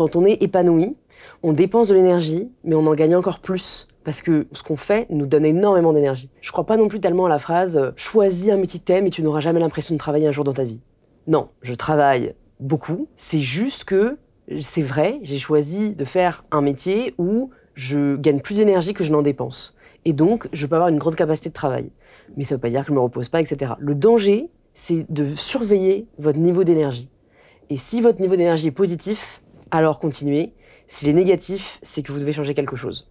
Quand on est épanoui, on dépense de l'énergie, mais on en gagne encore plus. Parce que ce qu'on fait nous donne énormément d'énergie. Je crois pas non plus tellement à la phrase choisis un métier thème et tu n'auras jamais l'impression de travailler un jour dans ta vie. Non, je travaille beaucoup. C'est juste que, c'est vrai, j'ai choisi de faire un métier où je gagne plus d'énergie que je n'en dépense. Et donc, je peux avoir une grande capacité de travail. Mais ça ne veut pas dire que je me repose pas, etc. Le danger, c'est de surveiller votre niveau d'énergie. Et si votre niveau d'énergie est positif, alors continuez. S'il est négatif, c'est que vous devez changer quelque chose.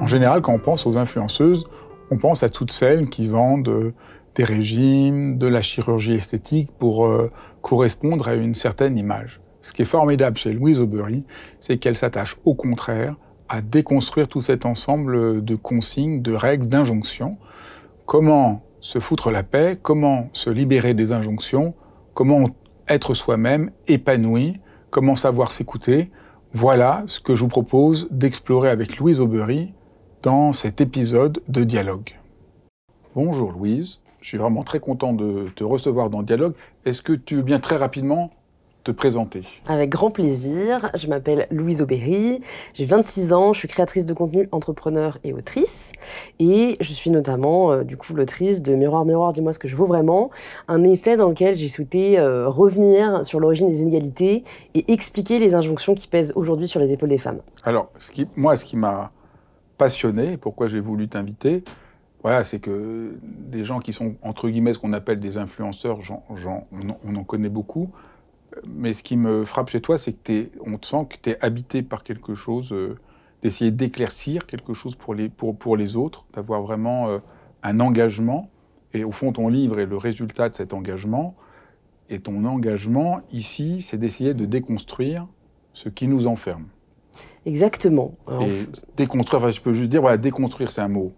En général, quand on pense aux influenceuses, on pense à toutes celles qui vendent euh, des régimes, de la chirurgie esthétique pour euh, correspondre à une certaine image. Ce qui est formidable chez Louise Aubery, c'est qu'elle s'attache au contraire à déconstruire tout cet ensemble de consignes, de règles, d'injonctions. Comment se foutre la paix, comment se libérer des injonctions, comment être soi-même épanoui, Comment savoir s'écouter Voilà ce que je vous propose d'explorer avec Louise Aubery dans cet épisode de Dialogue. Bonjour Louise, je suis vraiment très content de te recevoir dans Dialogue. Est-ce que tu veux bien très rapidement te présenter Avec grand plaisir. Je m'appelle Louise Aubéry, j'ai 26 ans, je suis créatrice de contenu, entrepreneur et autrice. Et je suis notamment, euh, du coup, l'autrice de Miroir, Miroir, dis-moi ce que je vaux vraiment, un essai dans lequel j'ai souhaité euh, revenir sur l'origine des inégalités et expliquer les injonctions qui pèsent aujourd'hui sur les épaules des femmes. Alors, ce qui, moi, ce qui m'a passionné, pourquoi j'ai voulu t'inviter, voilà, c'est que des gens qui sont, entre guillemets, ce qu'on appelle des influenceurs, on en connaît beaucoup, mais ce qui me frappe chez toi, c'est que on te sent que tu es habité par quelque chose, euh, d'essayer d'éclaircir quelque chose pour les, autres, d'avoir vraiment euh, un engagement. Et au fond, ton livre est le résultat de cet engagement. Et ton engagement ici, c'est d'essayer de déconstruire ce qui nous enferme. Exactement. déconstruire, je peux juste dire, déconstruire, c'est un mot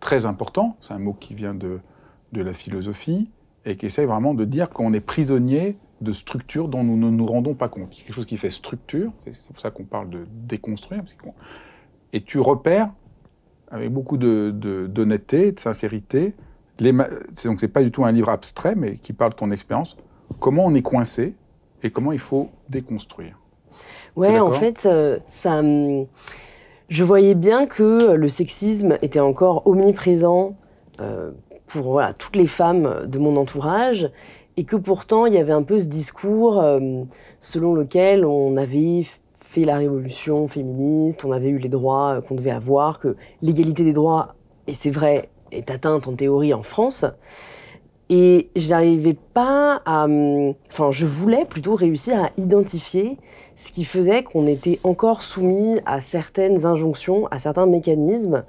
très important, c'est un mot qui vient de, de la philosophie et qui essaie vraiment de dire qu'on est prisonnier de structure dont nous ne nous rendons pas compte. quelque chose qui fait structure, c'est pour ça qu'on parle de déconstruire. Et tu repères, avec beaucoup d'honnêteté, de, d'honnêteté de sincérité, les donc c'est pas du tout un livre abstrait, mais qui parle de ton expérience, comment on est coincé et comment il faut déconstruire. Ouais, en fait, euh, ça... Hum, je voyais bien que le sexisme était encore omniprésent euh, pour toutes les femmes de mon entourage et que pourtant il y avait un peu ce discours euh, selon lequel on avait fait la révolution féministe, on avait eu les droits euh, qu'on devait avoir, que l'égalité des droits, et c'est vrai, est atteinte en théorie en France. Et je n'arrivais pas à... Hum, enfin, je voulais plutôt réussir à identifier ce qui faisait qu'on était encore soumis à certaines injonctions, à certains mécanismes,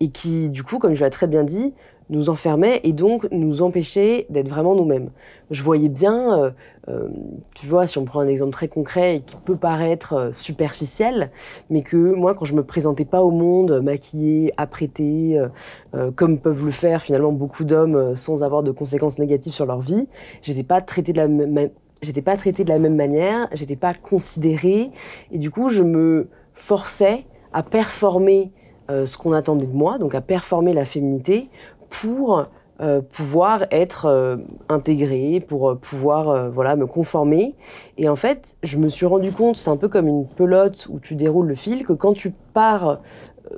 et qui, du coup, comme je l'ai très bien dit, nous enfermait et donc nous empêchait d'être vraiment nous-mêmes. Je voyais bien, euh, euh, tu vois, si on prend un exemple très concret et qui peut paraître euh, superficiel, mais que moi, quand je me présentais pas au monde, maquillée, apprêtée, comme peuvent le faire finalement beaucoup d'hommes sans avoir de conséquences négatives sur leur vie, j'étais pas traitée de la même, j'étais pas traitée de la même manière, j'étais pas considérée, et du coup, je me forçais à performer ce qu'on attendait de moi, donc à performer la féminité, pour euh, pouvoir être euh, intégré, pour euh, pouvoir voilà me conformer. Et en fait, je me suis rendu compte, c'est un peu comme une pelote où tu déroules le fil, que quand tu pars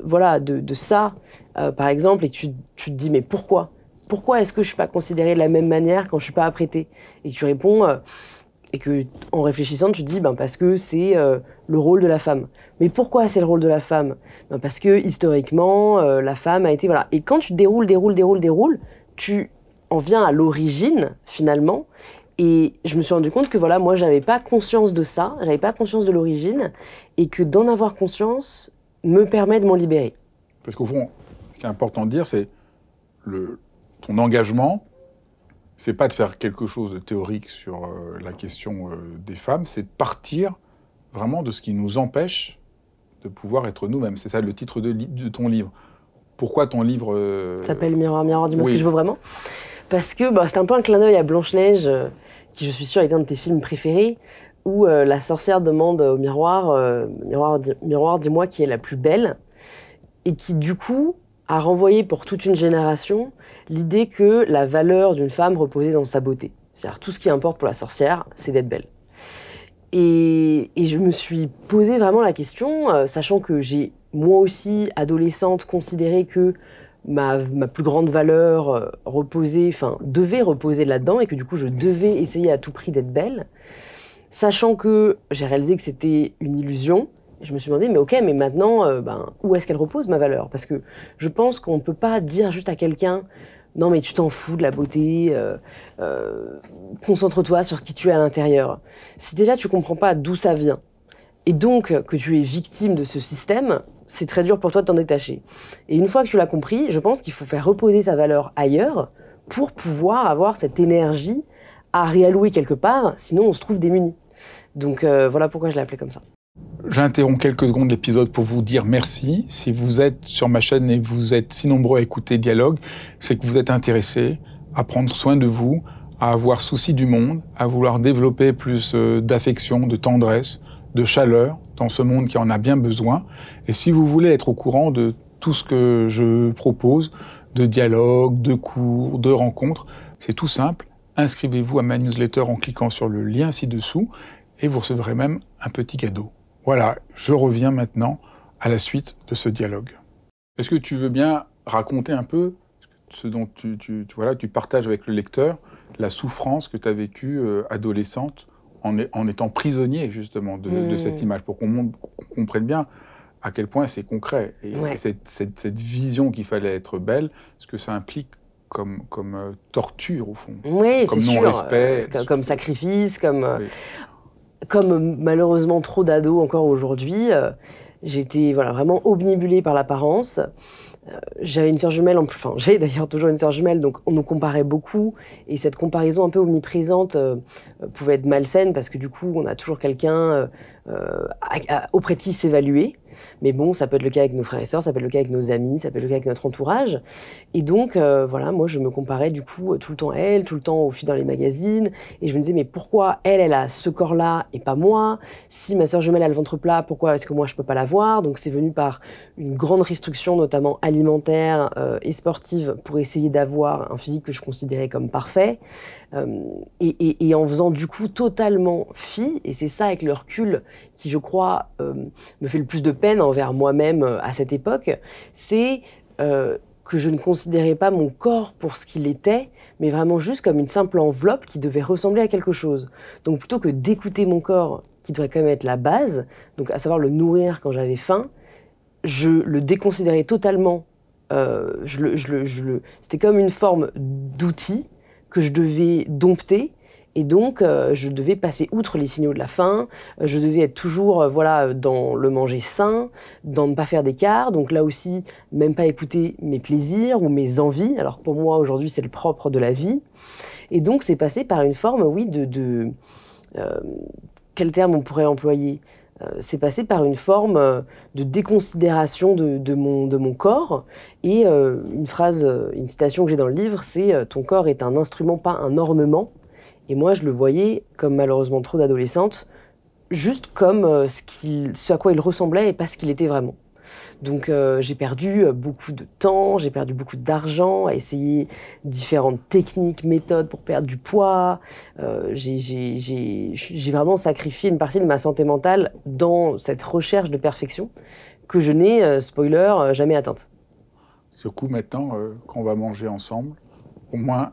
voilà de, ça, par exemple, et tu, te dis mais pourquoi Pourquoi est-ce que je ne suis pas considérée de la même manière quand je ne suis pas apprêtée Et tu réponds et que en réfléchissant, tu dis ben parce que c'est euh, le rôle de la femme. Mais pourquoi c'est le rôle de la femme ben, Parce que historiquement, euh, la femme a été voilà. Et quand tu déroules, déroules, déroules, déroules, tu en viens à l'origine finalement. Et je me suis rendu compte que voilà, moi n'avais pas conscience de ça, j'avais pas conscience de l'origine, et que d'en avoir conscience me permet de m'en libérer. Parce qu'au fond, ce qui est important de dire, c'est le ton engagement c'est pas de faire quelque chose de théorique sur euh, la question euh, des femmes, c'est de partir vraiment de ce qui nous empêche de pouvoir être nous-mêmes. C'est ça le titre de, ton livre. Pourquoi ton livre euh, s'appelle Miroir, Miroir, dis-moi ce que je veux vraiment Parce que bah, c'est un peu un clin d'œil à Blanche-Neige, qui je suis sûre est un de tes films préférés, où la sorcière demande au miroir, miroir, miroir dis-moi qui est la plus belle, et qui du coup a renvoyé pour toute une génération l'idée que la valeur d'une femme reposait dans sa beauté. C'est-à-dire tout ce qui importe pour la sorcière, c'est d'être belle. Et, je me suis posé vraiment la question, euh, sachant que j'ai moi aussi, adolescente, considéré que ma, ma plus grande valeur euh, reposait, enfin devait reposer là-dedans et que du coup je devais essayer à tout prix d'être belle, sachant que j'ai réalisé que c'était une illusion, je me suis demandé, mais ok, mais maintenant, euh, ben, où est-ce qu'elle repose ma valeur Parce que je pense qu'on ne peut pas dire juste à quelqu'un, non mais tu t'en fous de la beauté, euh, euh, concentre-toi sur qui tu es à l'intérieur. Si déjà tu comprends pas d'où ça vient, et donc que tu es victime de ce système, c'est très dur pour toi de t'en détacher. Et une fois que tu l'as compris, je pense qu'il faut faire reposer sa valeur ailleurs pour pouvoir avoir cette énergie à réallouer quelque part, sinon on se trouve démuni. Donc voilà pourquoi je l'ai appelé comme ça. J'interromps quelques secondes l'épisode pour vous dire merci. Si vous êtes sur ma chaîne et vous êtes si nombreux à écouter Dialogue, c'est que vous êtes intéressés à prendre soin de vous, à avoir souci du monde, à vouloir développer plus euh, d'affection, de tendresse, de chaleur dans ce monde qui en a bien besoin. Et si vous voulez être au courant de tout ce que je propose, de Dialogue, de cours, de rencontres, c'est tout simple. Inscrivez-vous à ma newsletter en cliquant sur le lien ci-dessous et vous recevrez même un petit cadeau. Voilà, je reviens maintenant à la suite de ce dialogue. Est-ce que tu veux bien raconter un peu ce dont tu, tu, tu partages avec le lecteur, la souffrance que tu as vécue euh, adolescente en, étant prisonnier justement de, cette mmh. image, pour qu'on comprenne bien à quel point c'est concret. Et cette, vision qu'il fallait être belle, ce que ça implique comme, euh, torture au fond. Oui, comme non-respect. Euh, comme, sacrifice, comme comme malheureusement trop d'ados encore aujourd'hui, euh, j'étais voilà, vraiment obnubilée par l'apparence. Euh, j'avais une sœur jumelle, en plus, enfin j'ai d'ailleurs toujours une sœur jumelle, donc on nous comparait beaucoup et cette comparaison un peu omniprésente euh, pouvait être malsaine parce que du coup on a toujours quelqu'un au euh, auprès de s'évaluer. Mais bon, ça peut être le cas avec nos frères et sœurs, ça peut être le cas avec nos amis, ça peut être le cas avec notre entourage. Et donc, euh, voilà, moi, je me comparais du coup tout le temps à elle, tout le temps aux filles dans les magazines. Et je me disais, mais pourquoi elle, elle a ce corps-là et pas moi Si ma sœur jumelle a le ventre plat, pourquoi est-ce que moi, je peux pas l'avoir Donc, c'est venu par une grande restriction, notamment alimentaire euh, et sportive, pour essayer d'avoir un physique que je considérais comme parfait. Euh, et, en faisant du coup totalement fi, et c'est ça avec le recul qui, je crois, euh, me fait le plus de peine envers moi-même euh, à cette époque, c'est que je ne considérais pas mon corps pour ce qu'il était, mais vraiment juste comme une simple enveloppe qui devait ressembler à quelque chose. Donc plutôt que d'écouter mon corps, qui devrait quand même être la base, donc à savoir le nourrir quand j'avais faim, je le déconsidérais totalement. C'était comme une forme d'outil que je devais dompter. Et donc, euh, je devais passer outre les signaux de la faim, euh, je devais être toujours euh, voilà, dans le manger sain, dans ne pas faire d'écart, donc là aussi, même pas écouter mes plaisirs ou mes envies, alors pour moi, aujourd'hui, c'est le propre de la vie. Et donc, c'est passé par une forme, oui, de quel terme on pourrait employer euh, c'est passé par une forme euh, de déconsidération de, mon, corps. Et euh, une phrase, une citation que j'ai dans le livre, c'est Ton corps est un instrument, pas un ornement. Et moi, je le voyais, comme malheureusement trop d'adolescentes, juste comme ce à quoi il ressemblait et pas ce qu'il était vraiment. Donc euh, j'ai perdu euh, beaucoup de temps, j'ai perdu beaucoup d'argent à essayer différentes techniques, méthodes pour perdre du poids. Euh, j'ai vraiment sacrifié une partie de ma santé mentale dans cette recherche de perfection que je n'ai, spoiler, jamais atteinte. Ce coup maintenant, quand on va manger ensemble, au moins,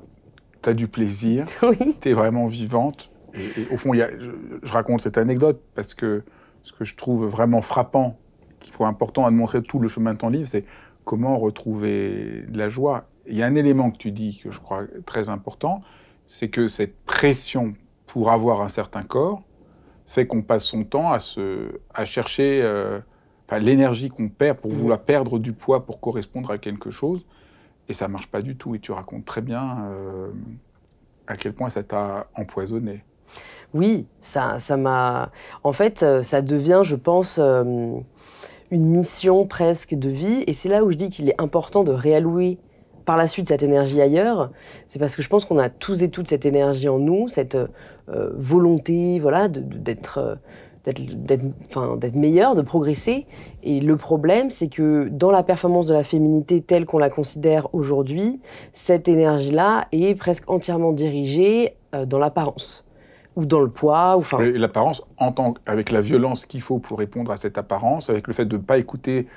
tu as du plaisir, oui. tu es vraiment vivante. Et, au fond, je, raconte cette anecdote parce que ce que je trouve vraiment frappant il faut important à montrer tout le chemin de ton livre, c'est comment retrouver de la joie. Il y a un élément que tu dis que je crois très important, c'est que cette pression pour avoir un certain corps fait qu'on passe son temps à, se, à chercher euh, l'énergie qu'on perd pour mmh. vouloir perdre du poids pour correspondre à quelque chose. Et ça marche pas du tout. Et tu racontes très bien euh, à quel point ça t'a empoisonné. Oui, ça, ça m'a. En fait, euh, ça devient, je pense, une mission presque de vie. Et c'est là où je dis qu'il est important de réallouer par la suite cette énergie ailleurs, c'est parce que je pense qu'on a tous et toutes cette énergie en nous, cette euh, euh, volonté voilà, euh, d'être d'être enfin, meilleur, de progresser. Et le problème, c'est que dans la performance de la féminité telle qu'on la considère aujourd'hui, cette énergie-là est presque entièrement dirigée dans l'apparence ou dans le poids. Ou, enfin L'apparence, en tant avec la violence qu'il faut pour répondre à cette apparence, avec le fait de ne pas écouter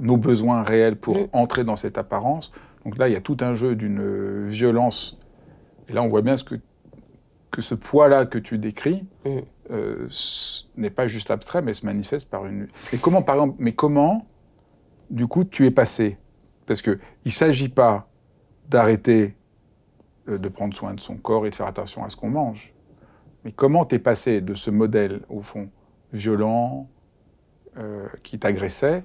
nos besoins réels pour mm. entrer dans cette apparence. Donc là, il y a tout un jeu d'une euh, violence. Et là, on voit bien ce que, que ce poids-là que tu décris mm. euh, n'est pas juste abstrait, mais se manifeste par une. Et comment, par exemple, mais comment, du coup, tu es passé Parce que il s'agit pas d'arrêter euh, de prendre soin de son corps et de faire attention à ce qu'on mange. Mais comment t'es passé de ce modèle, au fond, violent, euh, qui t'agressait,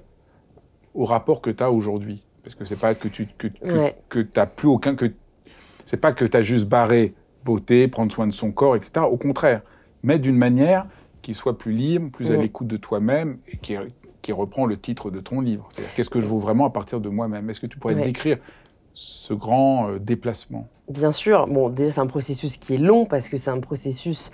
au rapport que t'as aujourd'hui Parce que c'est pas que tu que, plus aucun que c'est pas que tu juste barré beauté, prendre soin de son corps, etc. Au contraire, mais d'une manière qui soit plus libre, plus à l'écoute de toi-même et qui, reprend le titre de ton livre. C'est-à-dire qu'est-ce que je veux vraiment à partir de moi-même Est-ce que tu pourrais ouais. décrire ce grand euh, déplacement Bien sûr, bon, c'est un processus qui est long parce que c'est un processus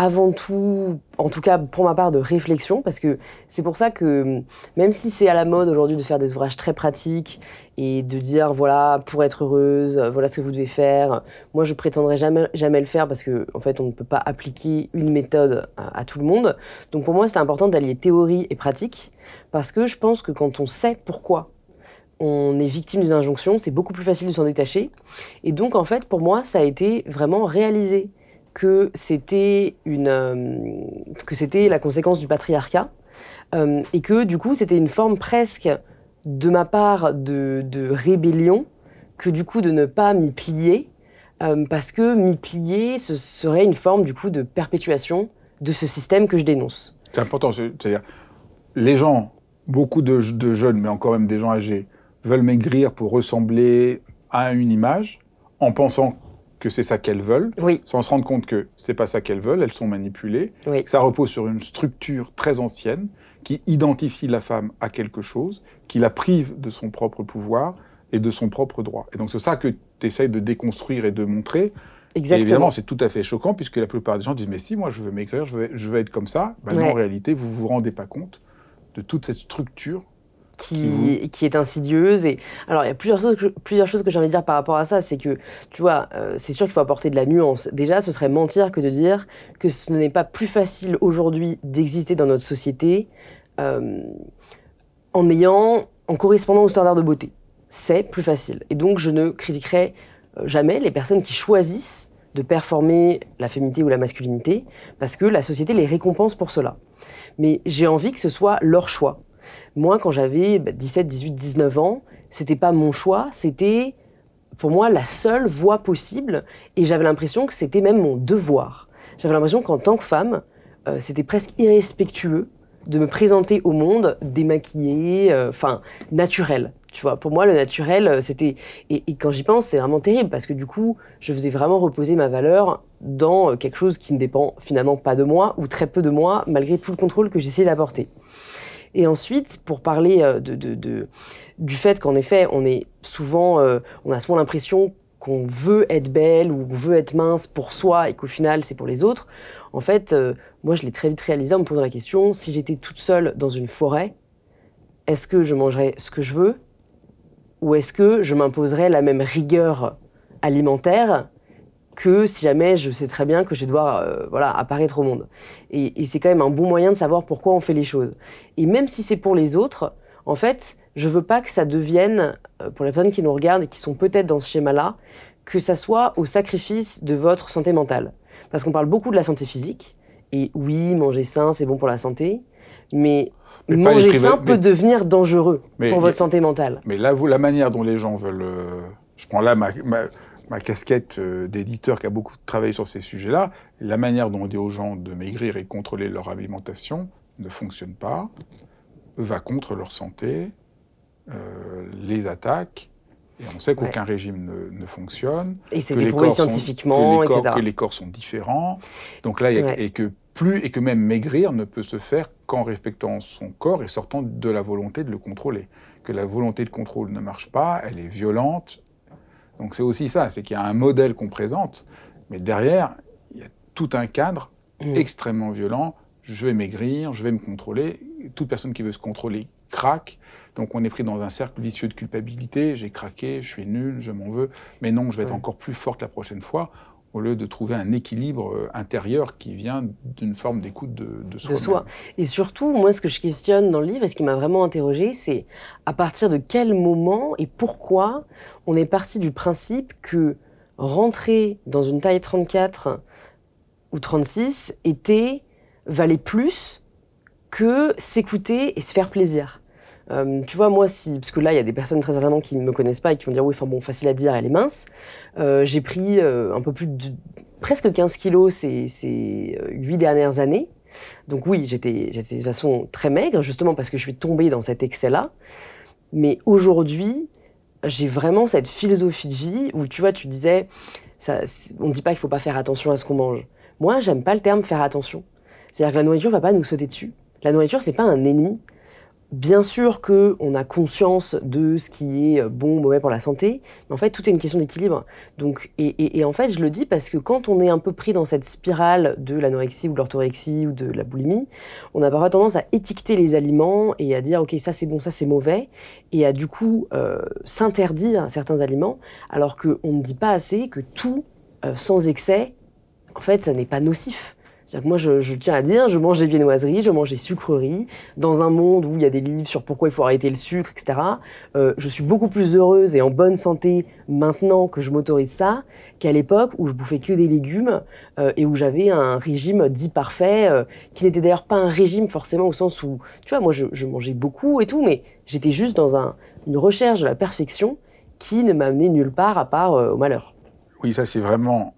avant tout, en tout cas pour ma part, de réflexion, parce que c'est pour ça que même si c'est à la mode aujourd'hui de faire des ouvrages très pratiques et de dire voilà pour être heureuse, voilà ce que vous devez faire, moi je prétendrai jamais jamais le faire parce qu'en en fait on ne peut pas appliquer une méthode à tout le monde. Donc pour moi c'est important d'allier théorie et pratique parce que je pense que quand on sait pourquoi on est victime d'une injonction, c'est beaucoup plus facile de s'en détacher. Et donc, en fait, pour moi, ça a été vraiment réalisé que c'était une euh, que c'était la conséquence du patriarcat euh, et que du coup c'était une forme presque de ma part de, de rébellion que du coup de ne pas m'y plier euh, parce que m'y plier ce serait une forme du coup de perpétuation de ce système que je dénonce. C'est important, c'est-à-dire les gens, beaucoup de jeunes, mais encore même des gens âgés, veulent maigrir pour ressembler à une image, en pensant que c'est ça qu'elles veulent, sans se rendre compte que c'est pas ça qu'elles veulent, elles sont manipulées. Ça repose sur une structure très ancienne qui identifie la femme à quelque chose, qui la prive de son propre pouvoir et de son propre droit. Et donc c'est ça que tu essayes de déconstruire et de montrer. évidemment, c'est tout à fait choquant puisque la plupart des gens disent mais si moi je veux maigrir, je veux, je être comme ça. mais bah, en réalité, vous vous rendez pas compte de toute cette structure Mhm. qui, est insidieuse. Et alors, il y a plusieurs choses que, plusieurs choses que j'ai envie de dire par rapport à ça. C'est que, tu vois, euh, c'est sûr qu'il faut apporter de la nuance. Déjà, ce serait mentir que de dire que ce n'est pas plus facile aujourd'hui d'exister dans notre société euh, en ayant, en correspondant aux standards de beauté. C'est plus facile. Et donc, je ne critiquerai euh, jamais les personnes qui choisissent de performer la féminité ou la masculinité, parce que la société les récompense pour cela. Mais j'ai envie que ce soit leur choix moi, quand j'avais 17, 18, 19 ans, c'était pas mon choix, c'était pour moi la seule voie possible et j'avais l'impression que c'était même mon devoir. J'avais l'impression qu'en tant que femme, euh, c'était presque irrespectueux de me présenter au monde démaquillée, euh, enfin naturelle. Tu vois, pour moi, le naturel, euh, c'était. Et, et, quand j'y pense, c'est vraiment terrible parce que du coup, je faisais vraiment reposer ma valeur dans quelque chose qui ne dépend finalement pas de moi ou très peu de moi, malgré tout le contrôle que j'essayais d'apporter. Et ensuite, pour parler euh, de, du fait qu'en effet, on, souvent, euh, on a souvent l'impression qu'on veut être belle ou qu'on veut être mince pour soi et qu'au final, c'est pour les autres. En fait, euh, moi, je l'ai très vite réalisé en me posant la question, si j'étais toute seule dans une forêt, est-ce que je mangerais ce que je veux ou est-ce que je m'imposerais la même rigueur alimentaire que si jamais je sais très bien que je vais devoir euh, voilà, apparaître au monde. Et, c'est quand même un bon moyen de savoir pourquoi on fait les choses. Et même si c'est pour les autres, en fait, je veux pas que ça devienne, euh, pour les personnes qui nous regardent et qui sont peut-être dans ce schéma-là, que ça soit au sacrifice de votre santé mentale. Parce qu'on parle beaucoup de la santé physique, et oui, manger sain, c'est bon pour la santé, mais, manger sain peut devenir dangereux pour votre santé mentale. Mais là, la manière dont les gens veulent... Euh, je prends là ma ma casquette euh, d'éditeur qui a beaucoup travaillé sur ces sujets-là, la manière dont on dit aux gens de maigrir et contrôler leur alimentation ne fonctionne pas, va contre leur santé, euh, les attaque. Et on sait qu'aucun régime ne, fonctionne. Et c'est prouvé scientifiquement, que les corps, sont différents. Donc là, et que plus et que même maigrir ne peut se faire qu'en respectant son corps et sortant de la volonté de le contrôler. Que la volonté de contrôle ne marche pas, elle est violente, donc c'est aussi ça, c'est qu'il y a un modèle qu'on présente, mais derrière, il y a tout un cadre mm. extrêmement violent. Je vais maigrir, je vais me contrôler. Toute personne qui veut se contrôler craque. Donc on est pris dans un cercle vicieux de culpabilité. J'ai craqué, je suis nul, je m'en veux. Mais non, je vais être encore plus forte la prochaine fois au lieu de trouver un équilibre euh, intérieur qui vient d'une forme d'écoute de, soi. Et surtout, moi, ce que je questionne dans le livre, et ce qui m'a vraiment interrogé, c'est à partir de quel moment et pourquoi on est parti du principe que rentrer dans une taille 34 ou 36 était, valait plus que s'écouter et se faire plaisir. Euh, tu vois, moi, parce que là, il y a des personnes très certainement qui ne me connaissent pas et qui vont dire, oui, enfin bon, facile à dire, elle est mince. Euh, j'ai pris euh, un peu plus de presque 15 kilos ces, huit 8 dernières années. Donc oui, j'étais de toute façon très maigre, justement parce que je suis tombée dans cet excès-là. Mais aujourd'hui, j'ai vraiment cette philosophie de vie où, tu vois, tu disais, on ne dit pas qu'il ne faut pas faire attention à ce qu'on mange. Moi, j'aime pas le terme faire attention. C'est-à-dire que la nourriture ne va pas nous sauter dessus. La nourriture, c'est pas un ennemi. Bien sûr qu'on a conscience de ce qui est bon, ou mauvais pour la santé, mais en fait, tout est une question d'équilibre. Donc, et, en fait, je le dis parce que quand on est un peu pris dans cette spirale de l'anorexie ou de l'orthorexie ou de la boulimie, on a parfois tendance à étiqueter les aliments et à dire, OK, ça c'est bon, ça c'est mauvais, et à du coup euh, s'interdire certains aliments, alors qu'on ne dit pas assez que tout, euh, sans excès, en fait, n'est pas nocif. C'est-à-dire que moi, je, tiens à dire, je mangeais viennoiserie, je mangeais sucrerie, sucreries. Dans un monde où il y a des livres sur pourquoi il faut arrêter le sucre, etc., euh, je suis beaucoup plus heureuse et en bonne santé maintenant que je m'autorise ça qu'à l'époque où je bouffais que des légumes euh, et où j'avais un régime dit parfait, euh, qui n'était d'ailleurs pas un régime forcément au sens où, tu vois, moi, je, mangeais beaucoup et tout, mais j'étais juste dans une recherche de la perfection qui ne m'amenait nulle part à part au malheur. Oui, ça c'est vraiment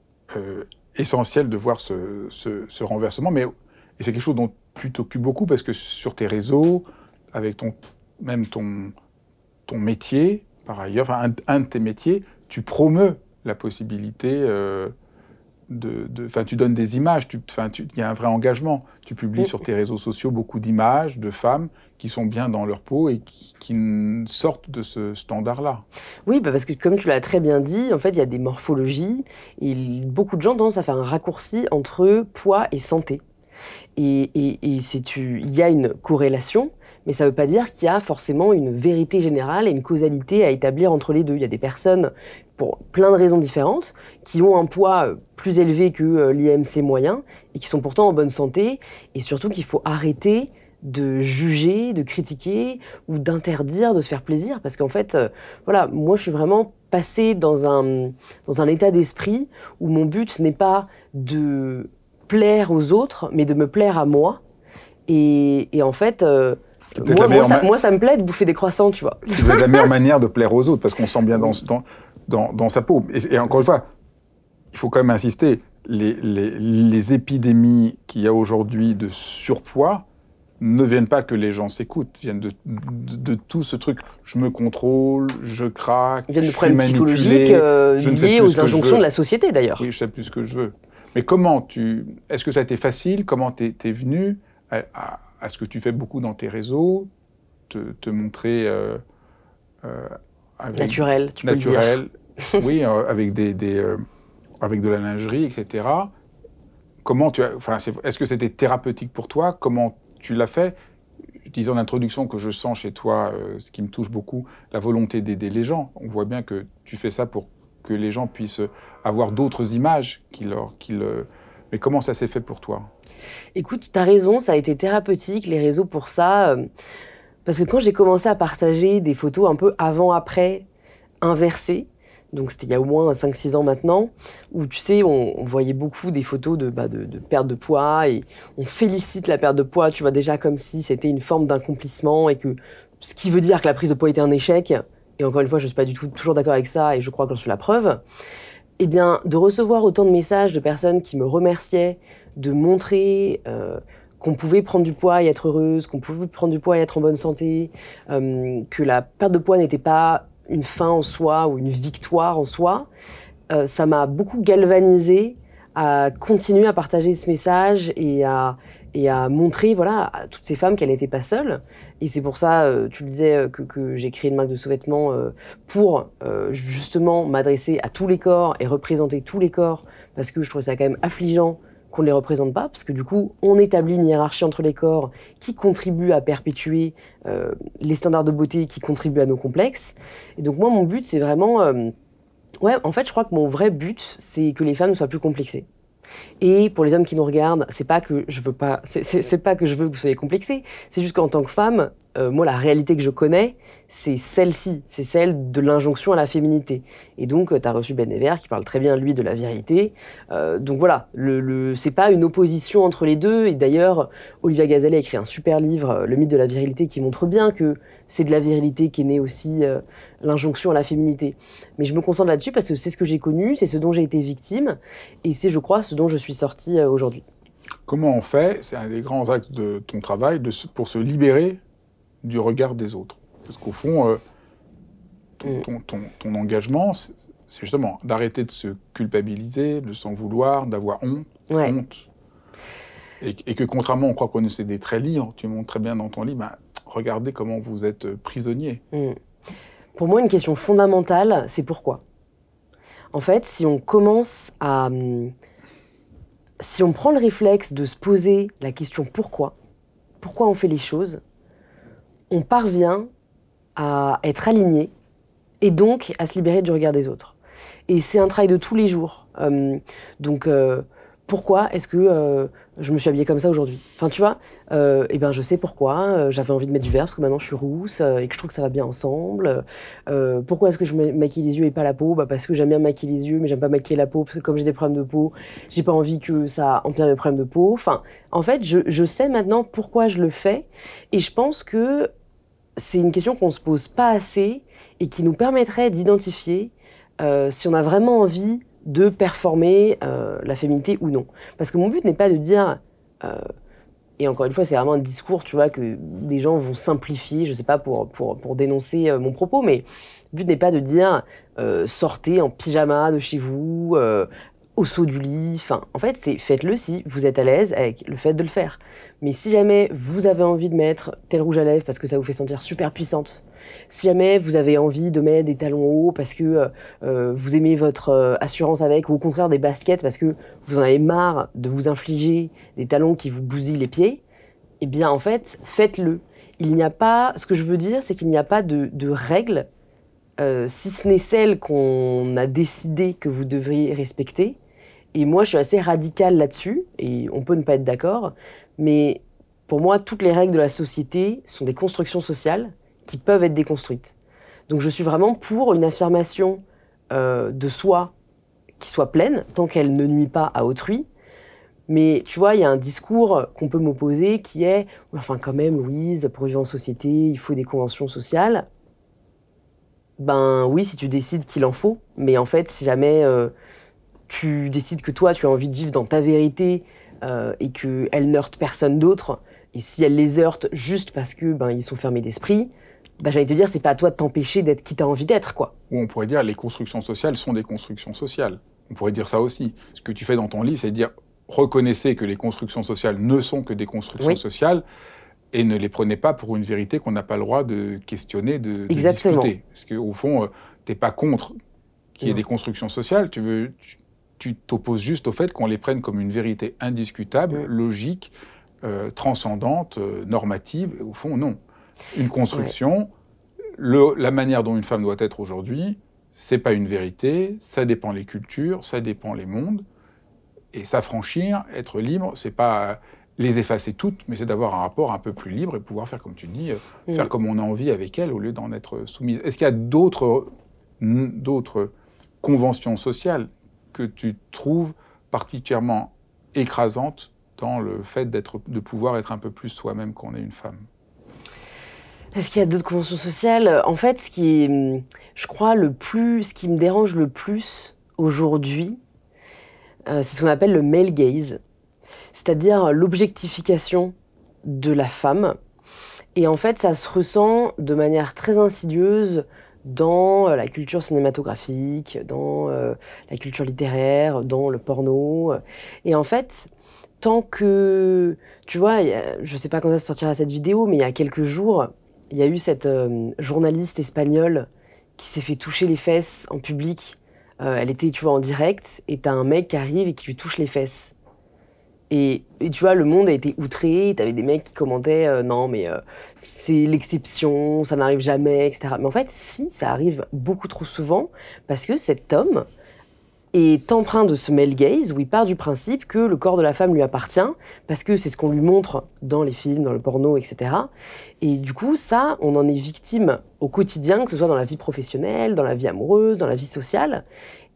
essentiel de voir ce, renversement. Mais et c'est quelque chose dont tu t'occupes beaucoup parce que sur tes réseaux, avec ton, même ton, ton métier, par ailleurs, un, de tes métiers, tu promeus la possibilité euh, de, tu donnes des images, il y a un vrai engagement. Tu publies sur tes réseaux sociaux beaucoup d'images de femmes qui sont bien dans leur peau et qui, sortent de ce standard-là. Oui, bah, parce que comme tu l'as très bien dit, en fait, il y a des morphologies et beaucoup de gens tendent à faire un raccourci entre poids et santé. Et, il y a une corrélation, mais ça ne veut pas dire qu'il y a forcément une vérité générale et une causalité à établir entre les deux. Il y a des personnes pour plein de raisons différentes, qui ont un poids euh, plus élevé que euh, l'IMC moyen et qui sont pourtant en bonne santé, et surtout qu'il faut arrêter de juger, de critiquer ou d'interdire de se faire plaisir. Parce qu'en fait, euh, voilà, moi je suis vraiment passée dans un, dans un état d'esprit où mon but n'est pas de plaire aux autres, mais de me plaire à moi. Et, et en fait, moi, ça, moi, ça, me plaît de bouffer des croissants, tu vois. C'est la meilleure manière de plaire aux autres, parce qu'on sent bien dans ce temps dans, sa peau. Et, encore une fois, il faut quand même insister, les, épidémies qu'il y a aujourd'hui de surpoids ne viennent pas que les gens s'écoutent, viennent de, tout ce truc. Je me contrôle, je craque, viennent de problèmes psychologiques euh, liés aux injonctions de la société d'ailleurs. Oui, je sais plus ce que je veux. Mais comment tu. Est-ce que ça a été facile Comment tu venu à, ce que tu fais beaucoup dans tes réseaux Te, montrer. Euh, euh, naturel, tu naturel, peux le dire. oui, euh, avec, des, euh, avec de la lingerie, etc. Comment tu est-ce que c'était thérapeutique pour toi Comment tu l'as fait Je disais en introduction que je sens chez toi, euh, ce qui me touche beaucoup, la volonté d'aider les gens. On voit bien que tu fais ça pour que les gens puissent avoir d'autres images qui Mais comment ça s'est fait pour toi Écoute, tu as raison, ça a été thérapeutique, les réseaux pour ça. parce que quand j'ai commencé à partager des photos un peu avant-après, inversées, donc c'était il y a au moins 5-6 ans maintenant, où tu sais, on, voyait beaucoup des photos bah, de, de, perte de poids et on félicite la perte de poids, tu vois, déjà comme si c'était une forme d'accomplissement et que ce qui veut dire que la prise de poids était un échec. Et encore une fois, je ne suis pas du tout toujours d'accord avec ça et je crois que j'en suis la preuve. Eh bien, de recevoir autant de messages de personnes qui me remerciaient, de montrer. Euh, qu'on pouvait prendre du poids et être heureuse, qu'on pouvait prendre du poids et être en bonne santé, euh, que la perte de poids n'était pas une fin en soi ou une victoire en soi, euh, ça m'a beaucoup galvanisé à continuer à partager ce message et à, montrer voilà, à toutes ces femmes qu'elles n'étaient pas seules. Et c'est pour ça, euh, tu le disais, euh, que, j'ai créé une marque de sous-vêtements pour justement m'adresser à tous les corps et représenter tous les corps, parce que je trouvais ça quand même affligeant qu'on ne les représente pas, parce que du coup, on établit une hiérarchie entre les corps qui contribue à perpétuer euh, les standards de beauté qui contribuent à nos complexes. Et donc moi, mon but, c'est vraiment... Euh, ouais, en fait, je crois que mon vrai but, c'est que les femmes ne soient plus complexées. Et pour les hommes qui nous regardent, c'est pas que je veux pas, que je veux que vous soyez complexés. C'est juste qu'en tant que femme, euh, moi, la réalité que je connais, c'est celle-ci, c'est celle de l'injonction à la féminité. Et donc, euh, tu as reçu Ben qui parle très bien, lui, de la virilité. Euh, donc voilà, le, le c'est pas une opposition entre les deux. Et d'ailleurs, Olivia Gazelle a écrit un super livre, Le mythe de la virilité, qui montre bien que c'est de la virilité qui est née aussi euh, l'injonction à la féminité. Mais je me concentre là-dessus parce que c'est ce que j'ai connu, c'est ce dont j'ai été victime, et c'est, je crois, ce dont je suis sortie euh, aujourd'hui. Comment on fait, c'est un des grands axes de ton travail, pour se libérer du regard des autres Parce qu'au fond, euh, mm. ton, engagement, c'est justement d'arrêter de se culpabiliser, de s'en vouloir, d'avoir honte. Et, que contrairement, on croit qu'on essaie des très libres, tu montres très bien dans ton livre, ben, regardez comment vous êtes euh, prisonnier. Hmm. Pour moi, une question fondamentale, c'est pourquoi. En fait, si on commence à... Hmm, si on prend le réflexe de se poser la question pourquoi, pourquoi on fait les choses, on parvient à être aligné et donc à se libérer du regard des autres. Et c'est un travail de tous les jours. Euh, donc, euh, pourquoi est-ce que euh, je me suis habillée comme ça aujourd'hui Enfin, tu vois, euh, eh ben, je sais pourquoi. Euh, j'avais envie de mettre du vert parce que maintenant je suis rousse et que je trouve que ça va bien ensemble. pourquoi est-ce que je me maquille les yeux et pas la peau bah, Parce que j'aime bien maquiller les yeux, mais j'aime pas maquiller la peau parce que comme j'ai des problèmes de peau, j'ai pas envie que ça empire mes problèmes de peau. Enfin, en fait, je, je sais maintenant pourquoi je le fais et je pense que c'est une question qu'on se pose pas assez et qui nous permettrait d'identifier si on a vraiment envie de performer euh, la féminité ou non. Parce que mon but n'est pas de dire, euh, et encore une fois, c'est vraiment un discours, tu vois, que les gens vont simplifier, je sais pas, pour, dénoncer euh, mon propos, mais le but n'est pas de dire, sortez en pyjama de chez vous, au saut du lit. Enfin, en fait, c'est faites-le si vous êtes à l'aise avec le fait de le faire. Mais si jamais vous avez envie de mettre tel rouge à lèvres parce que ça vous fait sentir super puissante, si jamais vous avez envie de mettre des talons hauts parce que euh, euh, vous aimez votre euh, assurance avec, ou au contraire des baskets parce que vous en avez marre de vous infliger des talons qui vous bousillent les pieds, eh bien en fait, faites-le. Il n'y a pas, ce que je veux dire, c'est qu'il n'y a pas de, règles, si ce n'est celle qu'on a décidé que vous devriez respecter. Et moi, je suis assez radicale là-dessus, et on peut ne pas être d'accord, mais pour moi, toutes les règles de la société sont des constructions sociales qui peuvent être déconstruites. Donc je suis vraiment pour une affirmation euh, de soi qui soit pleine, tant qu'elle ne nuit pas à autrui. Mais tu vois, il y a un discours qu'on peut m'opposer qui est, enfin quand même, Louise, pour vivre en société, il faut des conventions sociales. Ben oui, si tu décides qu'il en faut, mais en fait, si jamais euh, tu décides que toi, tu as envie de vivre dans ta vérité euh, et qu'elle ne heurte personne d'autre, et si elle les heurte juste parce que ben ils sont fermés d'esprit, bah, j'allais te dire, c'est pas à toi de t'empêcher d'être qui t'as envie d'être, quoi. Ou on pourrait dire, les constructions sociales sont des constructions sociales. On pourrait dire ça aussi. Ce que tu fais dans ton livre, c'est dire, reconnaissez que les constructions sociales ne sont que des constructions sociales et ne les prenez pas pour une vérité qu'on n'a pas le droit de questionner, de, discuter. Parce qu'au fond, tu euh, t'es pas contre qu'il y ait des constructions sociales, tu veux... Tu t'opposes juste au fait qu'on les prenne comme une vérité indiscutable, logique, euh, transcendante, euh, normative. Au fond, non. Une construction, la manière dont une femme doit être aujourd'hui, c'est pas une vérité, ça dépend les cultures, ça dépend les mondes. Et s'affranchir, être libre, c'est pas euh, les effacer toutes, mais c'est d'avoir un rapport un peu plus libre et pouvoir faire comme tu dis, euh, mm. faire comme on a envie avec elle au lieu d'en être soumise. Est-ce qu'il y a d'autres conventions sociales que tu trouves particulièrement écrasantes dans le fait d'être de pouvoir être un peu plus soi-même qu'on est une femme est-ce qu'il y a d'autres conventions sociales. En fait, ce qui est, je crois, le plus, ce qui me dérange le plus aujourd'hui, euh, c'est ce qu'on appelle le male gaze, c'est-à-dire l'objectification de la femme. Et en fait, ça se ressent de manière très insidieuse dans euh, la culture cinématographique, dans euh, la culture littéraire, dans le porno. Et en fait, tant que, tu vois, je sais pas quand ça sortira cette vidéo, mais il y a quelques jours, il y a eu cette euh, journaliste espagnole qui s'est fait toucher les fesses en public. Euh, elle était, tu en direct, et t'as un mec qui arrive et qui lui touche les fesses. Et, tu vois, le monde a été outré, t'avais des mecs qui commentaient euh, Non, mais c'est l'exception, ça n'arrive jamais, etc. » Mais en fait, si, ça arrive beaucoup trop souvent, parce que cet homme, est empreint de ce male gaze où il part du principe que le corps de la femme lui appartient parce que c'est ce qu'on lui montre dans les films, dans le porno, etc. Et du coup, ça, on en est victime au quotidien, que ce soit dans la vie professionnelle, dans la vie amoureuse, dans la vie sociale.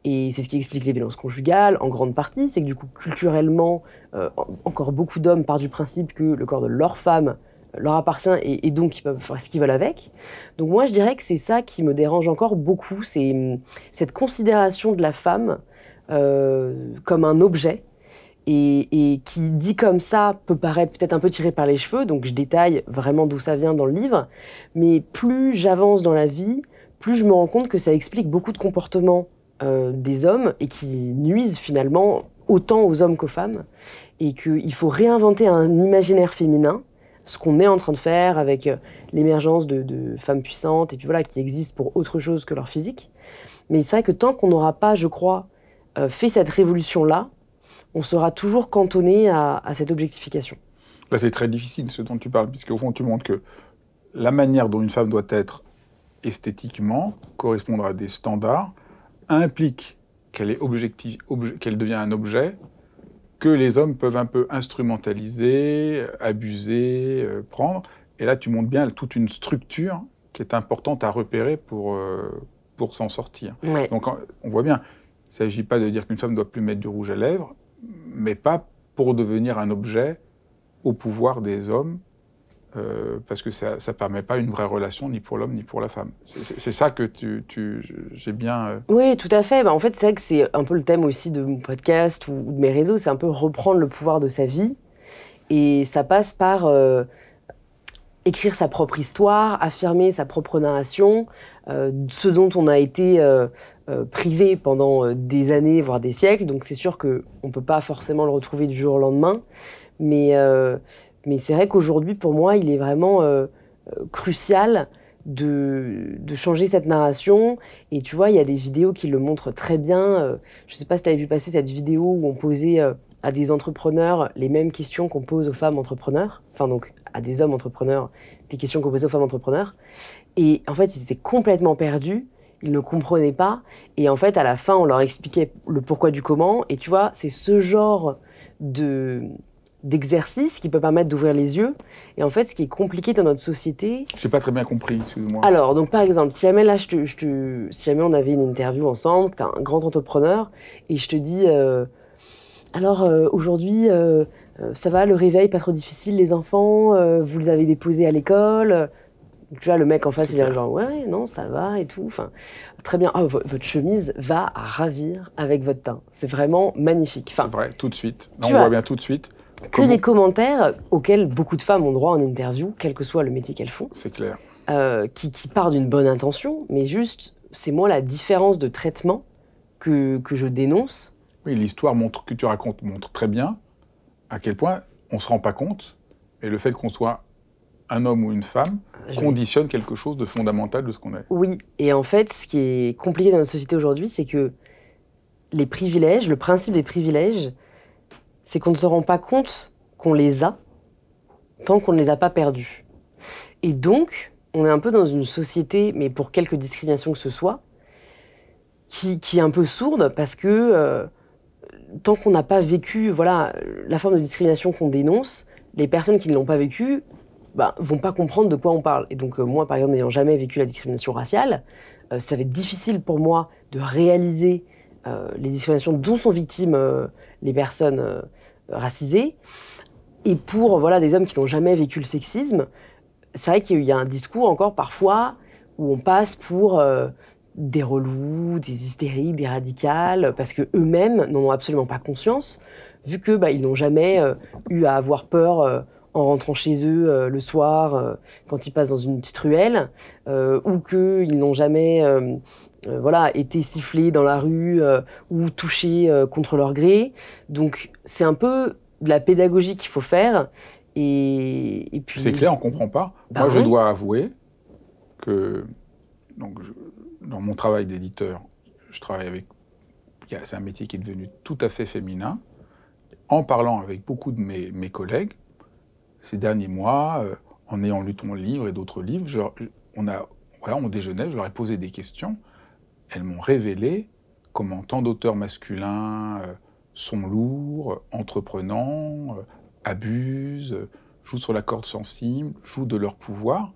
Et c'est ce qui explique les violences conjugales en grande partie, c'est que du coup, culturellement, euh, encore beaucoup d'hommes partent du principe que le corps de leur femme leur appartient et, donc ils peuvent faire ce qu'ils veulent avec. Donc moi, je dirais que c'est ça qui me dérange encore beaucoup, c'est hum, cette considération de la femme euh, comme un objet. Et, et, qui dit comme ça peut paraître peut-être un peu tiré par les cheveux, donc je détaille vraiment d'où ça vient dans le livre, mais plus j'avance dans la vie, plus je me rends compte que ça explique beaucoup de comportements euh, des hommes et qui nuisent finalement autant aux hommes qu'aux femmes, et qu'il faut réinventer un imaginaire féminin ce qu'on est en train de faire avec euh, l'émergence de, femmes puissantes et puis voilà qui existent pour autre chose que leur physique. Mais c'est vrai que tant qu'on n'aura pas, je crois, euh, fait cette révolution là, on sera toujours cantonné à, cette objectification. Là, bah, c'est très difficile ce dont tu parles, puisque au fond, tu montres que la manière dont une femme doit être esthétiquement, correspondre à des standards, implique qu'elle est qu'elle devient un objet que les hommes peuvent un peu instrumentaliser, abuser, euh, prendre. Et là, tu montres bien toute une structure qui est importante à repérer pour, euh, pour s'en sortir. Donc, on voit bien, il ne s'agit pas de dire qu'une femme doit plus mettre du rouge à lèvres, mais pas pour devenir un objet au pouvoir des hommes euh, parce que ça ne permet pas une vraie relation ni pour l'homme ni pour la femme. C'est ça que tu, j'ai bien... Euh, oui, tout à fait. Bah, en fait, c'est vrai que c'est un peu le thème aussi de mon podcast ou de mes réseaux, c'est un peu reprendre le pouvoir de sa vie. Et ça passe par euh, écrire sa propre histoire, affirmer sa propre narration, ce dont on a été privé pendant des années, voire des siècles. Donc c'est sûr qu'on ne peut pas forcément le retrouver du jour au lendemain. Mais mais c'est vrai qu'aujourd'hui, pour moi, il est vraiment euh, euh, crucial de, de, changer cette narration. Et tu vois, il y a des vidéos qui le montrent très bien. Euh, je ne sais pas si tu avais vu passer cette vidéo où on posait euh, à des entrepreneurs les mêmes questions qu'on pose aux femmes entrepreneurs. Enfin, donc, à des hommes entrepreneurs, des questions qu'on pose aux femmes entrepreneurs. Et en fait, ils étaient complètement perdus. Ils ne comprenaient pas. Et en fait, à la fin, on leur expliquait le pourquoi du comment. Et tu vois, c'est ce genre de d'exercice qui peut permettre d'ouvrir les yeux. Et en fait, ce qui est compliqué dans notre société. Je n'ai pas très bien compris, excuse-moi. Alors, donc par exemple, si jamais là, je te, si jamais on avait une interview ensemble, tu es un grand entrepreneur, et je te dis, euh, alors euh, aujourd'hui, euh, ça va, le réveil, pas trop difficile, les enfants, vous les avez déposés à l'école. Tu vois, le mec en face, il est genre, ouais, non, ça va et tout. Enfin, très bien. Oh, votre chemise va ravir avec votre teint. C'est vraiment magnifique. Enfin, c'est vrai, tout de suite. on voit bien tout de suite que des commentaires auxquels beaucoup de femmes ont droit en interview, quel que soit le métier qu'elles font. C'est clair. Euh, qui, part d'une bonne intention, mais juste, c'est moi la différence de traitement que, je dénonce. Oui, l'histoire montre, que tu racontes montre très bien à quel point on ne se rend pas compte, et le fait qu'on soit un homme ou une femme euh, conditionne quelque chose de fondamental de ce qu'on est. Oui, et en fait, ce qui est compliqué dans notre société aujourd'hui, c'est que les privilèges, le principe des privilèges, c'est qu'on ne se rend pas compte qu'on les a tant qu'on ne les a pas perdus. Et donc, on est un peu dans une société, mais pour quelque discrimination que ce soit, qui, est un peu sourde parce que euh, tant qu'on n'a pas vécu voilà, la forme de discrimination qu'on dénonce, les personnes qui ne l'ont pas vécu bah, vont pas comprendre de quoi on parle. Et donc euh, moi, par exemple, n'ayant jamais vécu la discrimination raciale, euh, ça va être difficile pour moi de réaliser euh, les discriminations dont sont victimes euh, les personnes euh, racisées. Et pour voilà, des hommes qui n'ont jamais vécu le sexisme, c'est vrai qu'il y a un discours encore parfois où on passe pour des relous, des hystériques, des radicales, parce que eux-mêmes n'en ont absolument pas conscience, vu que bah, ils n'ont jamais eu à avoir peur en rentrant chez eux euh, le soir, euh, quand ils passent dans une petite ruelle, euh, ou qu'ils n'ont jamais euh, voilà, été sifflés dans la rue ou touchés contre leur gré. Donc c'est un peu de la pédagogie qu'il faut faire. Et, puis... C'est clair, on comprend pas. Bah Moi, je dois avouer que donc, dans mon travail d'éditeur, je travaille avec... C'est un métier qui est devenu tout à fait féminin. En parlant avec beaucoup de mes collègues, ces derniers mois, euh, en ayant lu ton livre et d'autres livres, on, a, voilà, on déjeunait, je leur ai posé des questions. Elles m'ont révélé comment tant d'auteurs masculins euh, sont lourds, entreprenants, euh, abusent, jouent sur la corde sensible, jouent de leur pouvoir.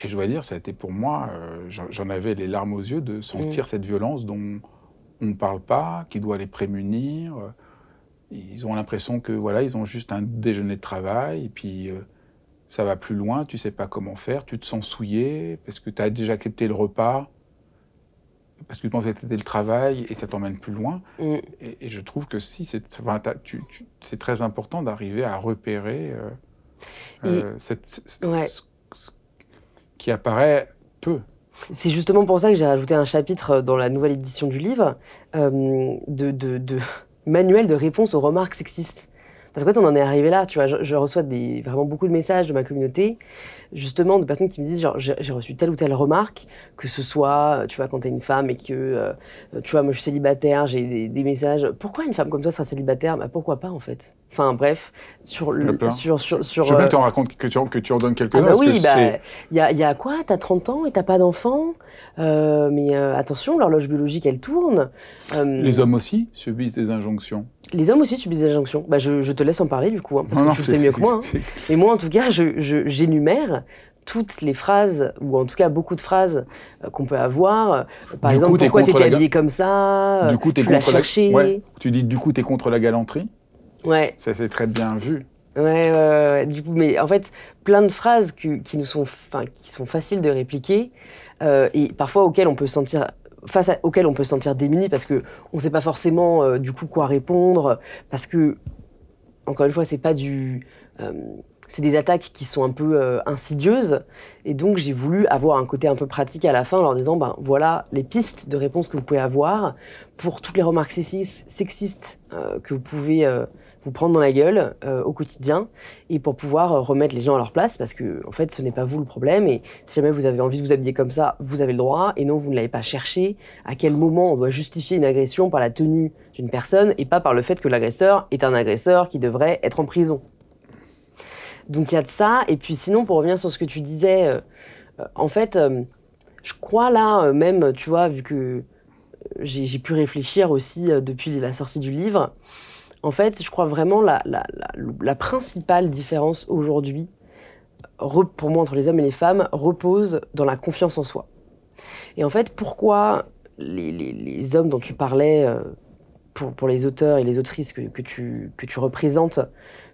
Et je dois dire, ça a été pour moi, j'en avais les larmes aux yeux de sentir mm. cette violence dont on ne parle pas, qui doit les prémunir ils ont l'impression que voilà, ils ont juste un déjeuner de travail, et puis euh, ça va plus loin, tu sais pas comment faire, tu te sens souillé, parce que tu as déjà accepté le repas, parce que tu pensais que c'était le travail, et ça t'emmène plus loin. Mm. Et, je trouve que si, c'est très important d'arriver à repérer euh, euh, cette, ce, qui apparaît peu. C'est justement pour ça que j'ai rajouté un chapitre dans la nouvelle édition du livre, de, de manuel de réponse aux remarques sexistes. Parce qu'en fait, on en est arrivé là, tu vois. Je, reçois des, vraiment beaucoup de messages de ma communauté, justement, de personnes qui me disent, genre, j'ai reçu telle ou telle remarque, que ce soit, tu vois, quand t'es une femme et que, euh, tu vois, moi je suis célibataire, j'ai des, messages. Pourquoi une femme comme toi sera célibataire Bah pourquoi pas, en fait Enfin bref, sur le, sur sur Je veux bien que euh, en racontes, que tu en, que tu donnes quelques ah bah Oui, bah, il y a il y a quoi T'as 30 ans et t'as pas d'enfant, euh, mais euh, attention, l'horloge biologique elle tourne. les hommes aussi subissent des injonctions. Les hommes aussi subissent des injonctions. Bah je, te laisse en parler du coup, hein, parce que tu sais mieux que moi. Hein. Mais moi en tout cas, je j'énumère toutes les phrases, ou en tout cas beaucoup de phrases qu'on peut avoir. par exemple, coup, pourquoi t'étais habillé comme ça Du coup, contre la... Tu dis, du coup, t'es contre la galanterie Ouais. Ça, c'est très bien vu. Ouais, du coup, mais en fait, plein de phrases qui nous sont, enfin, qui sont faciles de répliquer euh, et parfois auxquelles on peut sentir face auxquelles on peut sentir démunis parce que on sait pas forcément euh, du coup quoi répondre parce que encore une fois, c'est pas du euh, c'est des attaques qui sont un peu euh, insidieuses. Et donc, j'ai voulu avoir un côté un peu pratique à la fin en leur disant, ben voilà les pistes de réponse que vous pouvez avoir pour toutes les remarques sexistes, sexistes euh, que vous pouvez euh, vous prendre dans la gueule euh, au quotidien et pour pouvoir euh, remettre les gens à leur place parce que en fait ce n'est pas vous le problème et si jamais vous avez envie de vous habiller comme ça, vous avez le droit et non vous ne l'avez pas cherché. À quel moment on doit justifier une agression par la tenue d'une personne et pas par le fait que l'agresseur est un agresseur qui devrait être en prison. Donc il y a de ça et puis sinon pour revenir sur ce que tu disais, euh, en fait je crois là même tu vois vu que j'ai pu réfléchir aussi depuis la sortie du livre. En fait, je crois vraiment la, la, principale différence aujourd'hui, pour moi, entre les hommes et les femmes, repose dans la confiance en soi. Et en fait, pourquoi les, hommes dont tu parlais, euh, pour, les auteurs et les autrices que, que, tu, représentes,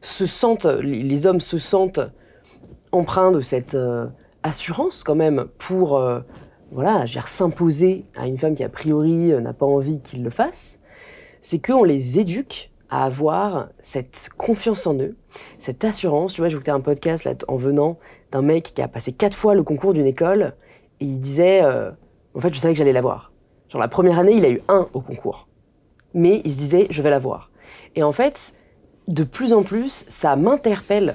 se sentent, les, hommes se sentent empreints de cette euh, assurance quand même pour euh, voilà s'imposer à une femme qui a priori n'a pas envie qu'il le fasse, c'est qu'on les éduque à avoir cette confiance en eux, cette assurance. Tu vois, j'écoutais un podcast en venant d'un mec qui a passé quatre fois le concours d'une école et il disait euh, En fait, je savais que j'allais l'avoir. Genre, la première année, il a eu un au concours. Mais il se disait Je vais l'avoir. Et en fait, de plus en plus, ça m'interpelle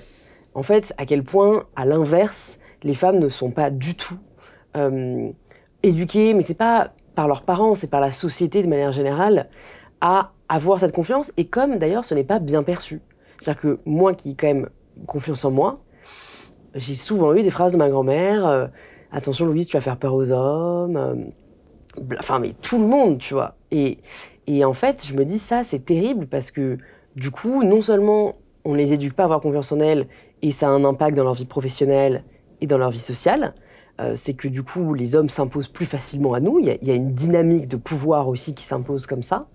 en fait à quel point, à l'inverse, les femmes ne sont pas du tout euh, éduquées, mais c'est pas par leurs parents, c'est par la société de manière générale, à avoir cette confiance et comme d'ailleurs ce n'est pas bien perçu. C'est-à-dire que moi qui quand même confiance en moi, j'ai souvent eu des phrases de ma grand-mère, euh, attention Louise, tu vas faire peur aux hommes, euh, enfin mais tout le monde, tu vois. Et, en fait, je me dis ça, c'est terrible parce que du coup, non seulement on les éduque pas à avoir confiance en elles et ça a un impact dans leur vie professionnelle et dans leur vie sociale, euh, c'est que du coup, les hommes s'imposent plus facilement à nous. Il y, a une dynamique de pouvoir aussi qui s'impose comme ça.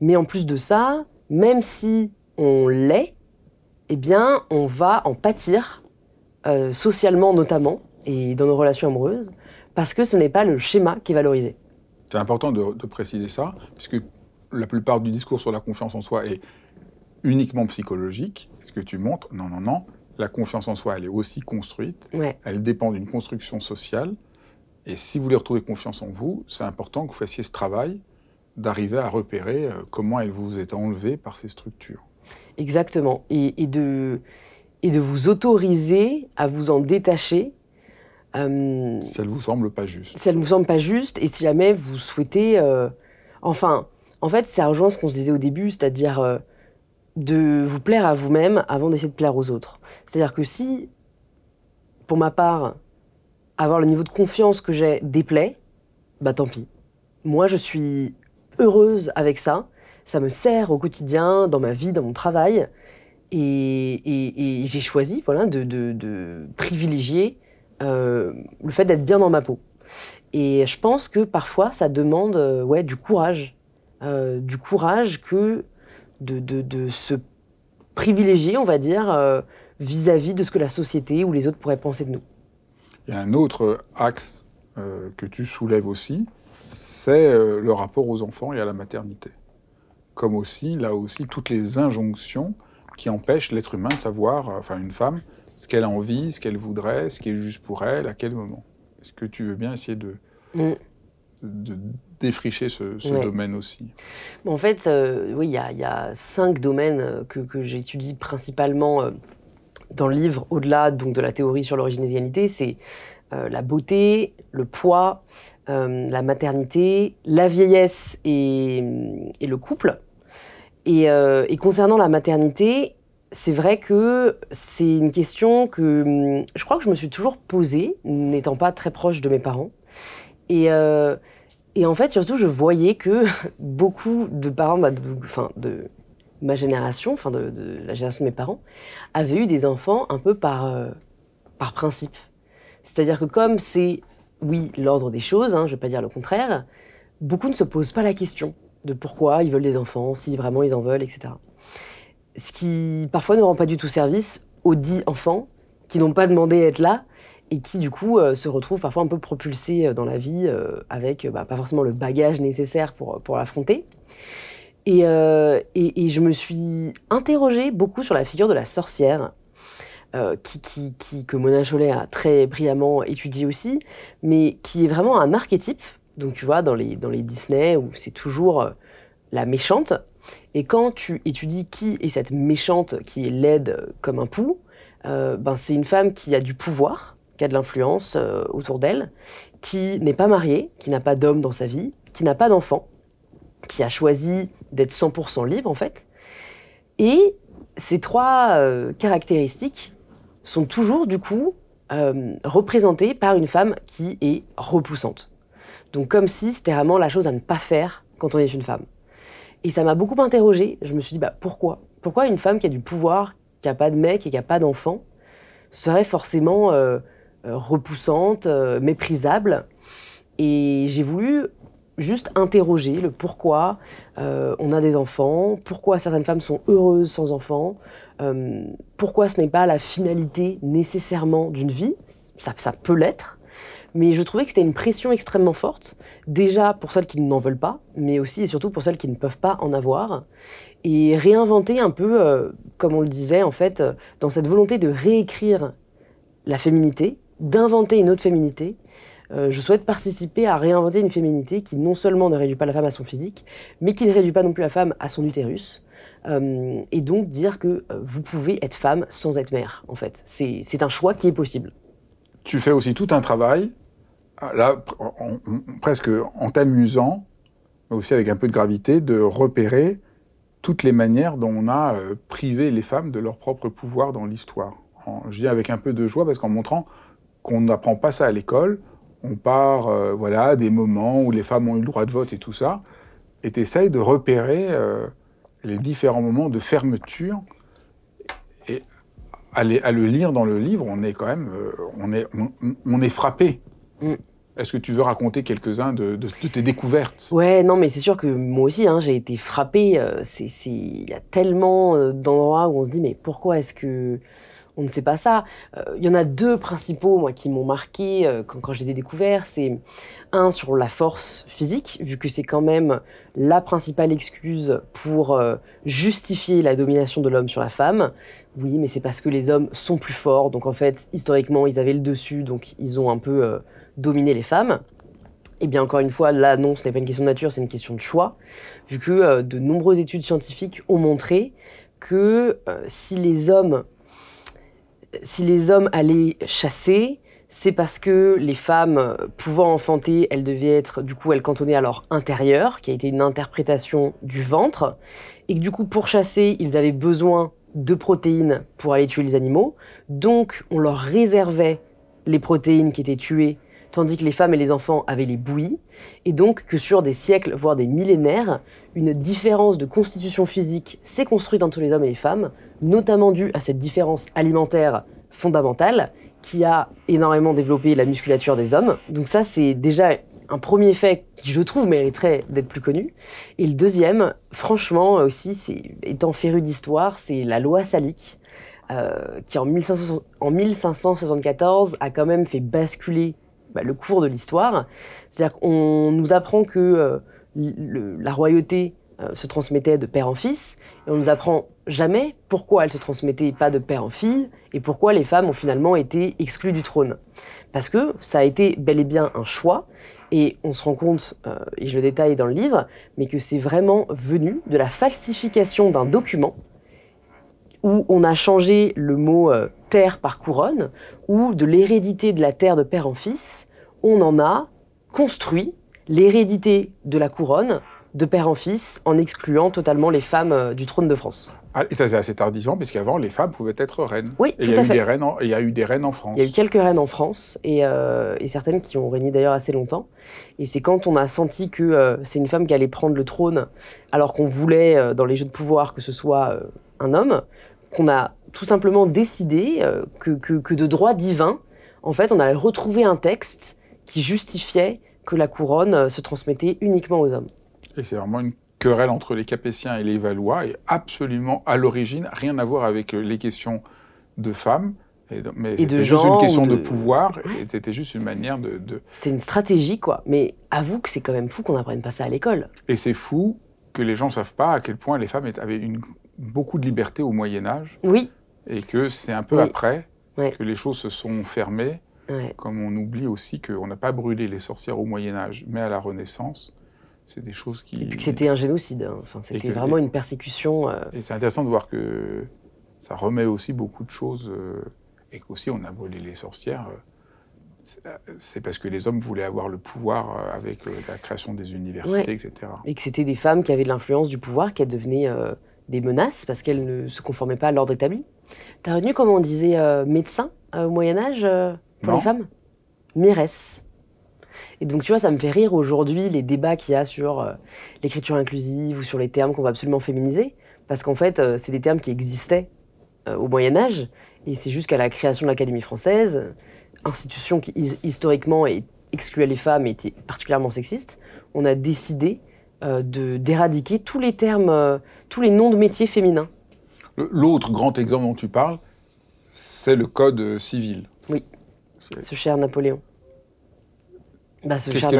Mais en plus de ça, même si on l'est, eh bien, on va en pâtir, euh, socialement notamment, et dans nos relations amoureuses, parce que ce n'est pas le schéma qui est valorisé. C'est important de, préciser ça, puisque la plupart du discours sur la confiance en soi est uniquement psychologique. Est-ce que tu montres Non, non, non. La confiance en soi, elle est aussi construite. Elle dépend d'une construction sociale. Et si vous voulez retrouver confiance en vous, c'est important que vous fassiez ce travail d'arriver à repérer euh, comment elle vous est enlevée par ces structures. Exactement. Et, de, et de vous autoriser à vous en détacher. Euh, si elle vous semble pas juste. Si elle vous semble pas juste, et si jamais vous souhaitez. Euh, enfin, en fait, c'est rejoindre ce qu'on se disait au début, c'est-à-dire de vous plaire à vous-même avant d'essayer de plaire aux autres. C'est-à-dire que si, pour ma part, avoir le niveau de confiance que j'ai déplaît, bah tant pis. Moi, je suis heureuse avec ça. Ça me sert au quotidien, dans ma vie, dans mon travail. Et, j'ai choisi voilà, de, privilégier euh, le fait d'être bien dans ma peau. Et je pense que parfois, ça demande euh, ouais, du courage. Euh, du courage que de, se privilégier, on va dire, vis-à-vis -vis de ce que la société ou les autres pourraient penser de nous. Il y a un autre axe que tu soulèves aussi, c'est euh, le rapport aux enfants et à la maternité. Comme aussi, là aussi, toutes les injonctions qui empêchent l'être humain de savoir, euh, enfin une femme, ce qu'elle a envie, ce qu'elle voudrait, ce qui est juste pour elle, à quel moment. Est-ce que tu veux bien essayer de, mm. défricher ce, domaine aussi En fait, euh, oui, il y, a cinq domaines que, j'étudie principalement dans le livre, au-delà donc de la théorie sur l'originalité, c'est la beauté, le poids, euh, la maternité, la vieillesse et, le couple. Euh, et, concernant la maternité, c'est vrai que c'est une question que je crois que je me suis toujours posée, n'étant pas très proche de mes parents. Et, euh, en fait, surtout, je voyais que beaucoup de parents, bah, de, enfin, de ma génération, enfin de, la génération de mes parents, avaient eu des enfants un peu par, par principe. C'est-à-dire que comme c'est oui, l'ordre des choses, hein, je ne vais pas dire le contraire, beaucoup ne se posent pas la question de pourquoi ils veulent des enfants, si vraiment ils en veulent, etc. Ce qui parfois ne rend pas du tout service aux dits enfants qui n'ont pas demandé à être là et qui du coup euh, se retrouvent parfois un peu propulsés euh, dans la vie euh, avec bah, pas forcément le bagage nécessaire pour, pour l'affronter. Et, et, je me suis interrogée beaucoup sur la figure de la sorcière euh, qui, que Mona Chollet a très brillamment étudié aussi, mais qui est vraiment un archétype. Donc tu vois, dans les, dans les Disney, où c'est toujours euh, la méchante, et quand tu étudies qui est cette méchante qui est laide comme un pou, euh, ben c'est une femme qui a du pouvoir, qui a de l'influence autour d'elle, qui n'est pas mariée, qui n'a pas d'homme dans sa vie, qui n'a pas d'enfant, qui a choisi d'être 100% libre en fait. Et ces trois caractéristiques sont toujours du coup euh, représentées par une femme qui est repoussante. Donc comme si c'était vraiment la chose à ne pas faire quand on est une femme. Et ça m'a beaucoup interrogée. Je me suis dit, bah, pourquoi Pourquoi une femme qui a du pouvoir, qui n'a pas de mec et qui n'a pas d'enfant, serait forcément euh, euh, repoussante, méprisable Et j'ai voulu juste interroger le pourquoi euh, on a des enfants, pourquoi certaines femmes sont heureuses sans enfants, euh, pourquoi ce n'est pas la finalité nécessairement d'une vie, ça, peut l'être, mais je trouvais que c'était une pression extrêmement forte, déjà pour celles qui n'en veulent pas, mais aussi et surtout pour celles qui ne peuvent pas en avoir, et réinventer un peu, euh, comme on le disait en fait, dans cette volonté de réécrire la féminité, d'inventer une autre féminité, euh, je souhaite participer à réinventer une féminité qui non seulement ne réduit pas la femme à son physique, mais qui ne réduit pas non plus la femme à son utérus. Euh, et donc dire que euh, vous pouvez être femme sans être mère, en fait. C'est un choix qui est possible. Tu fais aussi tout un travail, ah, là, presque en t'amusant, mais aussi avec un peu de gravité, de repérer toutes les manières dont on a privé les femmes de leur propre pouvoir dans l'histoire. Je dis avec un peu de joie parce qu'en montrant qu'on n'apprend pas ça à l'école, on part euh, voilà, des moments où les femmes ont eu le droit de vote et tout ça, et tu essayes de repérer euh, les différents moments de fermeture. Et à, à, le lire dans le livre, on est quand même euh, on est, on, est frappé. Mm. Est-ce que tu veux raconter quelques-uns de, tes découvertes Ouais, non, mais c'est sûr que moi aussi, hein, j'ai été frappée. Il y a tellement d'endroits où on se dit, mais pourquoi est-ce que on ne sait pas ça. Il euh, y en a deux principaux, moi, qui m'ont marqué euh, quand, je les ai découverts. C'est un sur la force physique, vu que c'est quand même la principale excuse pour euh, justifier la domination de l'homme sur la femme. Oui, mais c'est parce que les hommes sont plus forts, donc en fait, historiquement, ils avaient le dessus, donc ils ont un peu dominé les femmes. Et eh bien, encore une fois, là, non, ce n'est pas une question de nature, c'est une question de choix, vu que de nombreuses études scientifiques ont montré que si les hommes si les hommes allaient chasser, c'est parce que les femmes, pouvant enfanter, elles devaient être, du coup, elles cantonnaient à leur intérieur, qui a été une interprétation du ventre, et que du coup, pour chasser, ils avaient besoin de protéines pour aller tuer les animaux, donc on leur réservait les protéines qui étaient tuées, tandis que les femmes et les enfants avaient les bouillies, et donc que sur des siècles, voire des millénaires, une différence de constitution physique s'est construite entre les hommes et les femmes, notamment dû à cette différence alimentaire fondamentale qui a énormément développé la musculature des hommes. Donc ça, c'est déjà un premier fait qui, je trouve, mériterait d'être plus connu. Et le deuxième, franchement, aussi, c'est, étant féru d'histoire, c'est la loi salique, euh, qui en, en 1574 a quand même fait basculer bah, le cours de l'histoire. C'est-à-dire qu'on nous apprend que euh, la royauté euh, se transmettaient de père en fils, et on nous apprend jamais pourquoi elle se transmettait pas de père en fille, et pourquoi les femmes ont finalement été exclues du trône. Parce que ça a été bel et bien un choix, et on se rend compte, euh, et je le détaille dans le livre, mais que c'est vraiment venu de la falsification d'un document où on a changé le mot euh, terre par couronne, ou de l'hérédité de la terre de père en fils, on en a construit l'hérédité de la couronne de père en fils, en excluant totalement les femmes euh, du trône de France. Ah, et ça, c'est assez tardivement, parce qu'avant, les femmes pouvaient être reines. Oui, tout à fait. Il y a eu des reines en France. Il y a eu quelques reines en France, et, euh, certaines qui ont régné d'ailleurs assez longtemps. Et c'est quand on a senti que euh, c'est une femme qui allait prendre le trône, alors qu'on voulait, dans les jeux de pouvoir, que ce soit un homme, qu'on a tout simplement décidé que, de droit divin, en fait, on allait retrouver un texte qui justifiait que la couronne se transmettait uniquement aux hommes et c'est vraiment une querelle entre les Capétiens et les Valois, et absolument à l'origine, rien à voir avec les questions de femmes. mais c'était juste une question de... pouvoir, et c'était juste une manière de. C'était une stratégie, quoi. Mais avoue que c'est quand même fou qu'on n'apprenne pas ça à l'école. Et c'est fou que les gens ne savent pas à quel point les femmes avaient beaucoup de liberté au Moyen-Âge. Oui. Et que c'est un peu après que les choses se sont fermées. Comme on oublie aussi qu'on n'a pas brûlé les sorcières au Moyen-Âge, mais à la Renaissance. C'est des choses qui. Et que c'était un génocide. Hein. Enfin, c'était vraiment une persécution. Euh. Et c'est intéressant de voir que ça remet aussi beaucoup de choses euh, et qu'aussi on a brûlé les sorcières. Euh, c'est parce que les hommes voulaient avoir le pouvoir avec la création des universités, etc. Et que c'était des femmes qui avaient de l'influence du pouvoir, qui devenaient des menaces parce qu'elles ne se conformaient pas à l'ordre établi. T'as retenu comment on disait médecin au Moyen Âge pour les femmes Mires. Et donc, tu vois, ça me fait rire aujourd'hui les débats qu'il y a sur euh, l'écriture inclusive ou sur les termes qu'on va absolument féminiser, parce qu'en fait, euh, c'est des termes qui existaient euh, au Moyen Âge, et c'est jusqu'à la création de l'Académie française, institution qui historiquement excluait les femmes et était particulièrement sexiste, on a décidé d'éradiquer tous les termes, tous les noms de métiers féminins. L'autre grand exemple dont tu parles, c'est le Code civil. Oui, ce cher Napoléon. Bah, qu'est-ce qui,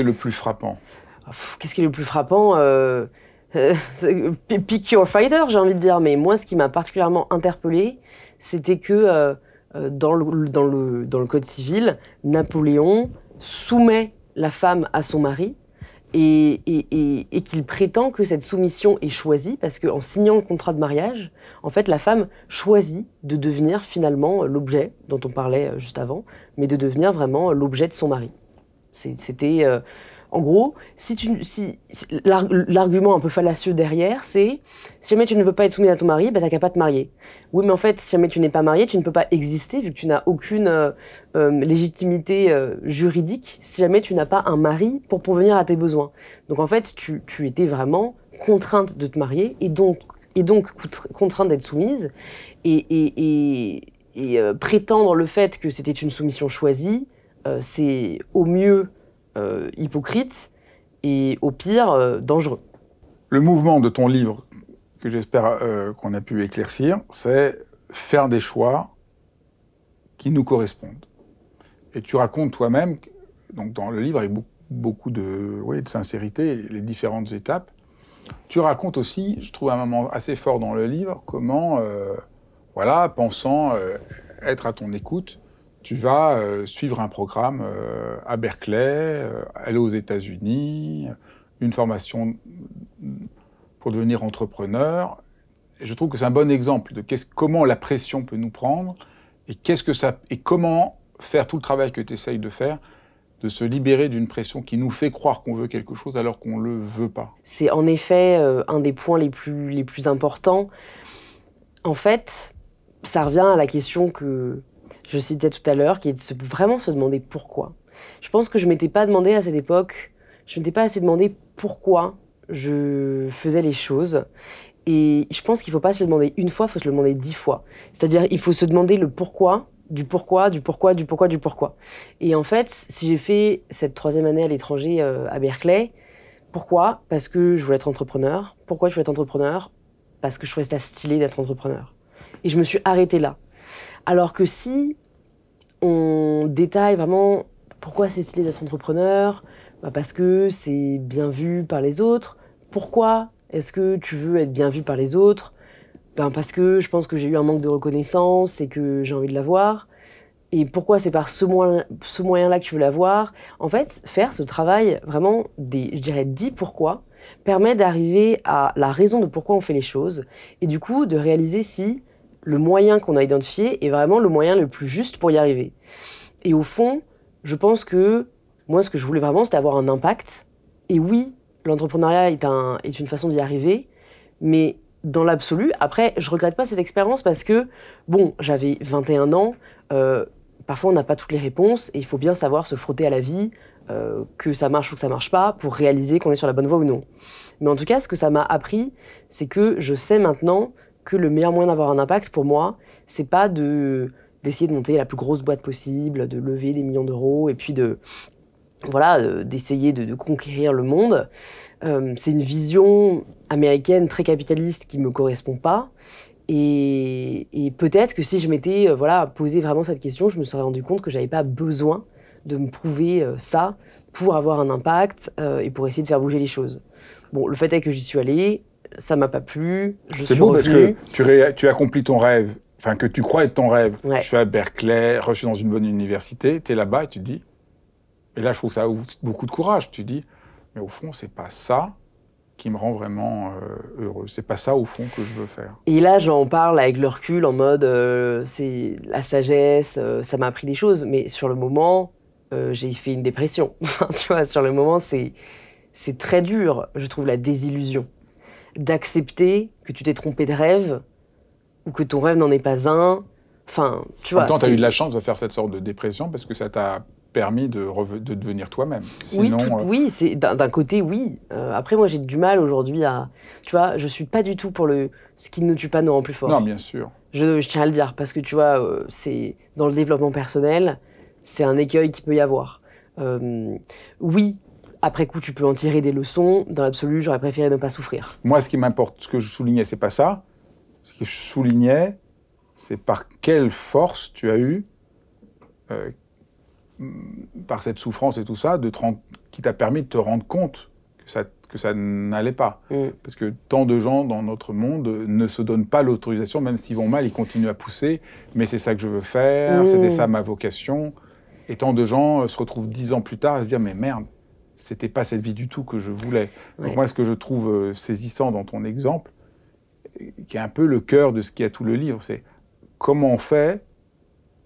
est le plus frappant ah, Qu'est-ce qui est le plus frappant euh, euh, euh, Pick your fighter, j'ai envie de dire. Mais moi, ce qui m'a particulièrement interpellé, c'était que dans, le, Code civil, Napoléon soumet la femme à son mari et, et qu'il prétend que cette soumission est choisie parce qu'en signant le contrat de mariage, en fait, la femme choisit de devenir finalement l'objet dont on parlait juste avant, mais de devenir vraiment l'objet de son mari. C'était. Euh, en gros, si tu, si, l'argument un peu fallacieux derrière, c'est si jamais tu ne veux pas être soumise à ton mari, ben t'as qu'à pas te marier. Oui, mais en fait, si jamais tu n'es pas mariée, tu ne peux pas exister vu que tu n'as aucune euh, euh, légitimité juridique si jamais tu n'as pas un mari pour pourvenir à tes besoins. Donc en fait, tu, tu étais vraiment contrainte de te marier et donc, et donc contrainte d'être soumise. et, et prétendre le fait que c'était une soumission choisie, euh, c'est au mieux euh, hypocrite et au pire euh, dangereux. Le mouvement de ton livre, que j'espère qu'on a pu éclaircir, c'est faire des choix qui nous correspondent. Et tu racontes toi-même, donc dans le livre avec beaucoup de, de sincérité, les différentes étapes, tu racontes aussi, je trouve un moment assez fort dans le livre, comment, voilà, pensant être à ton écoute, tu vas euh, suivre un programme euh, à Berkeley, euh, aller aux États-Unis, une formation pour devenir entrepreneur. Et je trouve que c'est un bon exemple de comment la pression peut nous prendre et, que ça, et comment faire tout le travail que tu essayes de faire de se libérer d'une pression qui nous fait croire qu'on veut quelque chose alors qu'on ne le veut pas. C'est en effet un des points les plus, les plus importants. En fait, ça revient à la question que, je citais tout à l'heure, qui est de vraiment se demander pourquoi. Je pense que je m'étais pas demandé à cette époque, je ne m'étais pas assez demandé pourquoi je faisais les choses. Et je pense qu'il ne faut pas se le demander une fois, il faut se le demander dix fois. C'est-à-dire, il faut se demander le pourquoi, du pourquoi, du pourquoi, du pourquoi, du pourquoi. Et en fait, si j'ai fait cette troisième année à l'étranger euh, à Berkeley, pourquoi Parce que je voulais être entrepreneur. Pourquoi je voulais être entrepreneur Parce que je trouvais ça stylé d'être entrepreneur. Et je me suis arrêtée là. Alors que si on détaille vraiment pourquoi c'est stylé d'être entrepreneur, bah parce que c'est bien vu par les autres. Pourquoi est-ce que tu veux être bien vu par les autres ben Parce que je pense que j'ai eu un manque de reconnaissance et que j'ai envie de l'avoir. Et pourquoi c'est par ce, moyen, là que tu veux l'avoir En fait, faire ce travail vraiment des, je dirais, dit pourquoi, permet d'arriver à la raison de pourquoi on fait les choses et du coup de réaliser si le moyen qu'on a identifié est vraiment le moyen le plus juste pour y arriver. Et au fond, je pense que moi, ce que je voulais vraiment, c'était avoir un impact. Et oui, l'entrepreneuriat est, un, est une façon d'y arriver, mais dans l'absolu, après, je regrette pas cette expérience parce que, bon, j'avais 21 ans, euh, parfois on n'a pas toutes les réponses et il faut bien savoir se frotter à la vie, euh, que ça marche ou que ça marche pas, pour réaliser qu'on est sur la bonne voie ou non. Mais en tout cas, ce que ça m'a appris, c'est que je sais maintenant que le meilleur moyen d'avoir un impact, pour moi, c'est pas de d'essayer de monter la plus grosse boîte possible, de lever des millions d'euros et puis de voilà d'essayer de, conquérir le monde. Euh, c'est une vision américaine très capitaliste qui me correspond pas. Et, et peut-être que si je m'étais euh, voilà posé vraiment cette question, je me serais rendu compte que j'avais pas besoin de me prouver euh, ça pour avoir un impact et pour essayer de faire bouger les choses. Bon, le fait est que j'y suis allé ça m'a pas plu. C'est beau parce que tu, tu accomplis ton rêve, enfin que tu crois être ton rêve. Je suis à Berkeley, je suis dans une bonne université, tu es là-bas et tu te dis. Et là, je trouve ça beaucoup de courage. Tu te dis, mais au fond, c'est pas ça qui me rend vraiment euh, heureux. C'est pas ça au fond que je veux faire. Et là, j'en parle avec le recul en mode euh, c'est la sagesse, euh, ça m'a appris des choses, mais sur le moment, j'ai fait une dépression. tu vois, sur le moment, c'est c'est très dur. Je trouve la désillusion d'accepter que tu t'es trompé de rêve ou que ton rêve n'en est pas un. Enfin, tu vois. En as eu de la chance de faire cette sorte de dépression parce que ça t'a permis de, devenir toi-même. Oui, euh, oui c'est d'un côté, oui. Euh, après, moi, j'ai du mal aujourd'hui à. Tu vois, je suis pas du tout pour le. Ce qui ne tue pas nous rend plus fort. Non, bien sûr. Je, tiens à le dire parce que tu vois, euh, c'est dans le développement personnel, c'est un écueil qui peut y avoir. oui, après coup, tu peux en tirer des leçons. Dans l'absolu, j'aurais préféré ne pas souffrir. Moi, ce qui m'importe, ce que je soulignais, c'est pas ça. Ce que je soulignais, c'est par quelle force tu as eu, euh, par cette souffrance et tout ça, de qui t'a permis de te rendre compte que ça, que ça n'allait pas. Mm. Parce que tant de gens dans notre monde ne se donnent pas l'autorisation, même s'ils vont mal, ils continuent à pousser. Mais c'est ça que je veux faire, C'est c'était mm. ça ma vocation. Et tant de gens euh, se retrouvent dix ans plus tard à se dire, mais merde, c'était pas cette vie du tout que je voulais. moi, ce que je trouve euh, saisissant dans ton exemple, qui est un peu le cœur de ce qui a tout le livre, c'est comment on fait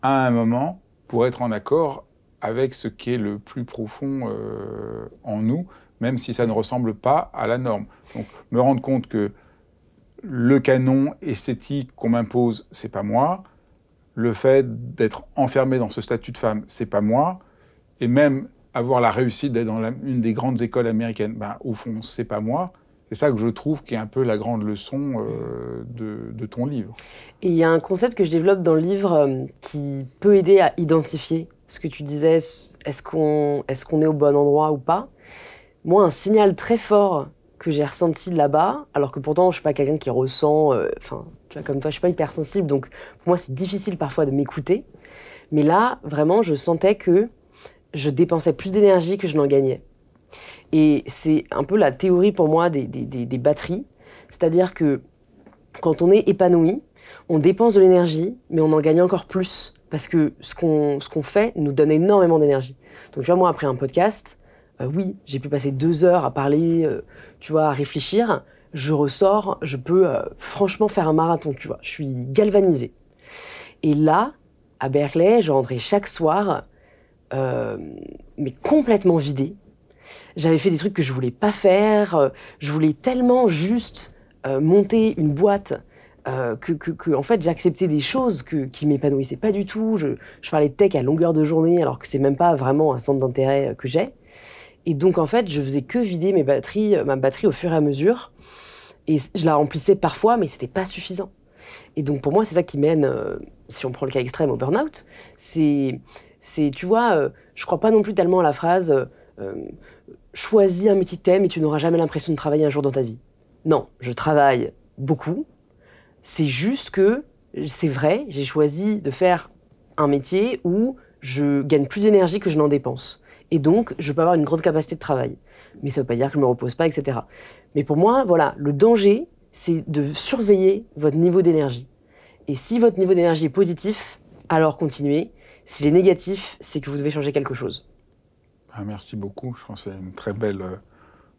à un moment pour être en accord avec ce qui est le plus profond euh, en nous, même si ça ne ressemble pas à la norme. Donc me rendre compte que le canon esthétique qu'on m'impose, c'est pas moi. Le fait d'être enfermé dans ce statut de femme, c'est pas moi. Et même avoir la réussite d'être dans une des grandes écoles américaines ben, Au fond, c'est pas moi. C'est ça que je trouve qui est un peu la grande leçon euh, de, ton livre. il y a un concept que je développe dans le livre euh, qui peut aider à identifier ce que tu disais, est-ce qu'on est, au bon endroit ou pas. Moi, un signal très fort que j'ai ressenti là-bas, alors que pourtant je suis pas quelqu'un qui ressent, euh, enfin, comme toi, je suis pas hypersensible, donc pour moi c'est difficile parfois de m'écouter. Mais là, vraiment, je sentais que je dépensais plus d'énergie que je n'en gagnais. Et c'est un peu la théorie pour moi des, batteries. C'est-à-dire que quand on est épanoui, on dépense de l'énergie, mais on en gagne encore plus. Parce que ce qu'on fait nous donne énormément d'énergie. Donc, tu vois, moi, après un podcast, euh, oui, j'ai pu passer deux heures à parler, euh, tu vois, à réfléchir. Je ressors, je peux euh, franchement faire un marathon, tu vois. Je suis galvanisé. Et là, à Berkeley, je rentrais chaque soir euh, mais complètement vidée. J'avais fait des trucs que je voulais pas faire. Euh, je voulais tellement juste euh, monter une boîte que, que, en fait, j'acceptais des choses que, qui m'épanouissaient pas du tout. Je, parlais de tech à longueur de journée, alors que c'est même pas vraiment un centre d'intérêt que j'ai. Et donc, en fait, je faisais que vider mes batteries, ma batterie au fur et à mesure. Et je la remplissais parfois, mais c'était pas suffisant. Et donc, pour moi, c'est ça qui mène, si on prend le cas extrême, au burn-out. C'est c'est, tu vois, je euh, je crois pas non plus tellement à la phrase euh, euh, choisis un métier thème et tu n'auras jamais l'impression de travailler un jour dans ta vie. Non, je travaille beaucoup. C'est juste que, c'est vrai, j'ai choisi de faire un métier où je gagne plus d'énergie que je n'en dépense. Et donc, je peux avoir une grande capacité de travail. Mais ça ne veut pas dire que je ne me repose pas, etc. Mais pour moi, voilà, le danger, c'est de surveiller votre niveau d'énergie. Et si votre niveau d'énergie est positif, alors continuez. S'il est négatif, c'est que vous devez changer quelque chose. Ah, merci beaucoup. Je pense que c'est une très belle euh,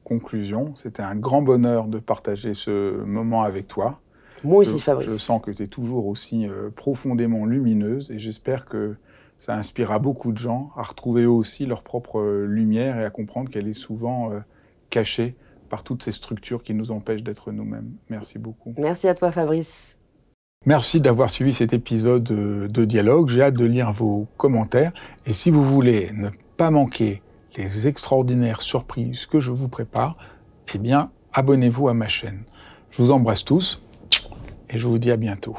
conclusion. C'était un grand bonheur de partager ce moment avec toi. Moi aussi, Fabrice. Je sens que tu es toujours aussi euh, profondément lumineuse et j'espère que ça inspirera beaucoup de gens à retrouver eux aussi leur propre euh, lumière et à comprendre qu'elle est souvent cachée par toutes ces structures qui nous empêchent d'être nous-mêmes. Merci beaucoup. Merci à toi, Fabrice. Merci d'avoir suivi cet épisode euh, de Dialogue. J'ai hâte de lire vos commentaires. Et si vous voulez ne pas manquer les extraordinaires surprises que je vous prépare, eh bien, abonnez-vous à ma chaîne. Je vous embrasse tous et je vous dis à bientôt.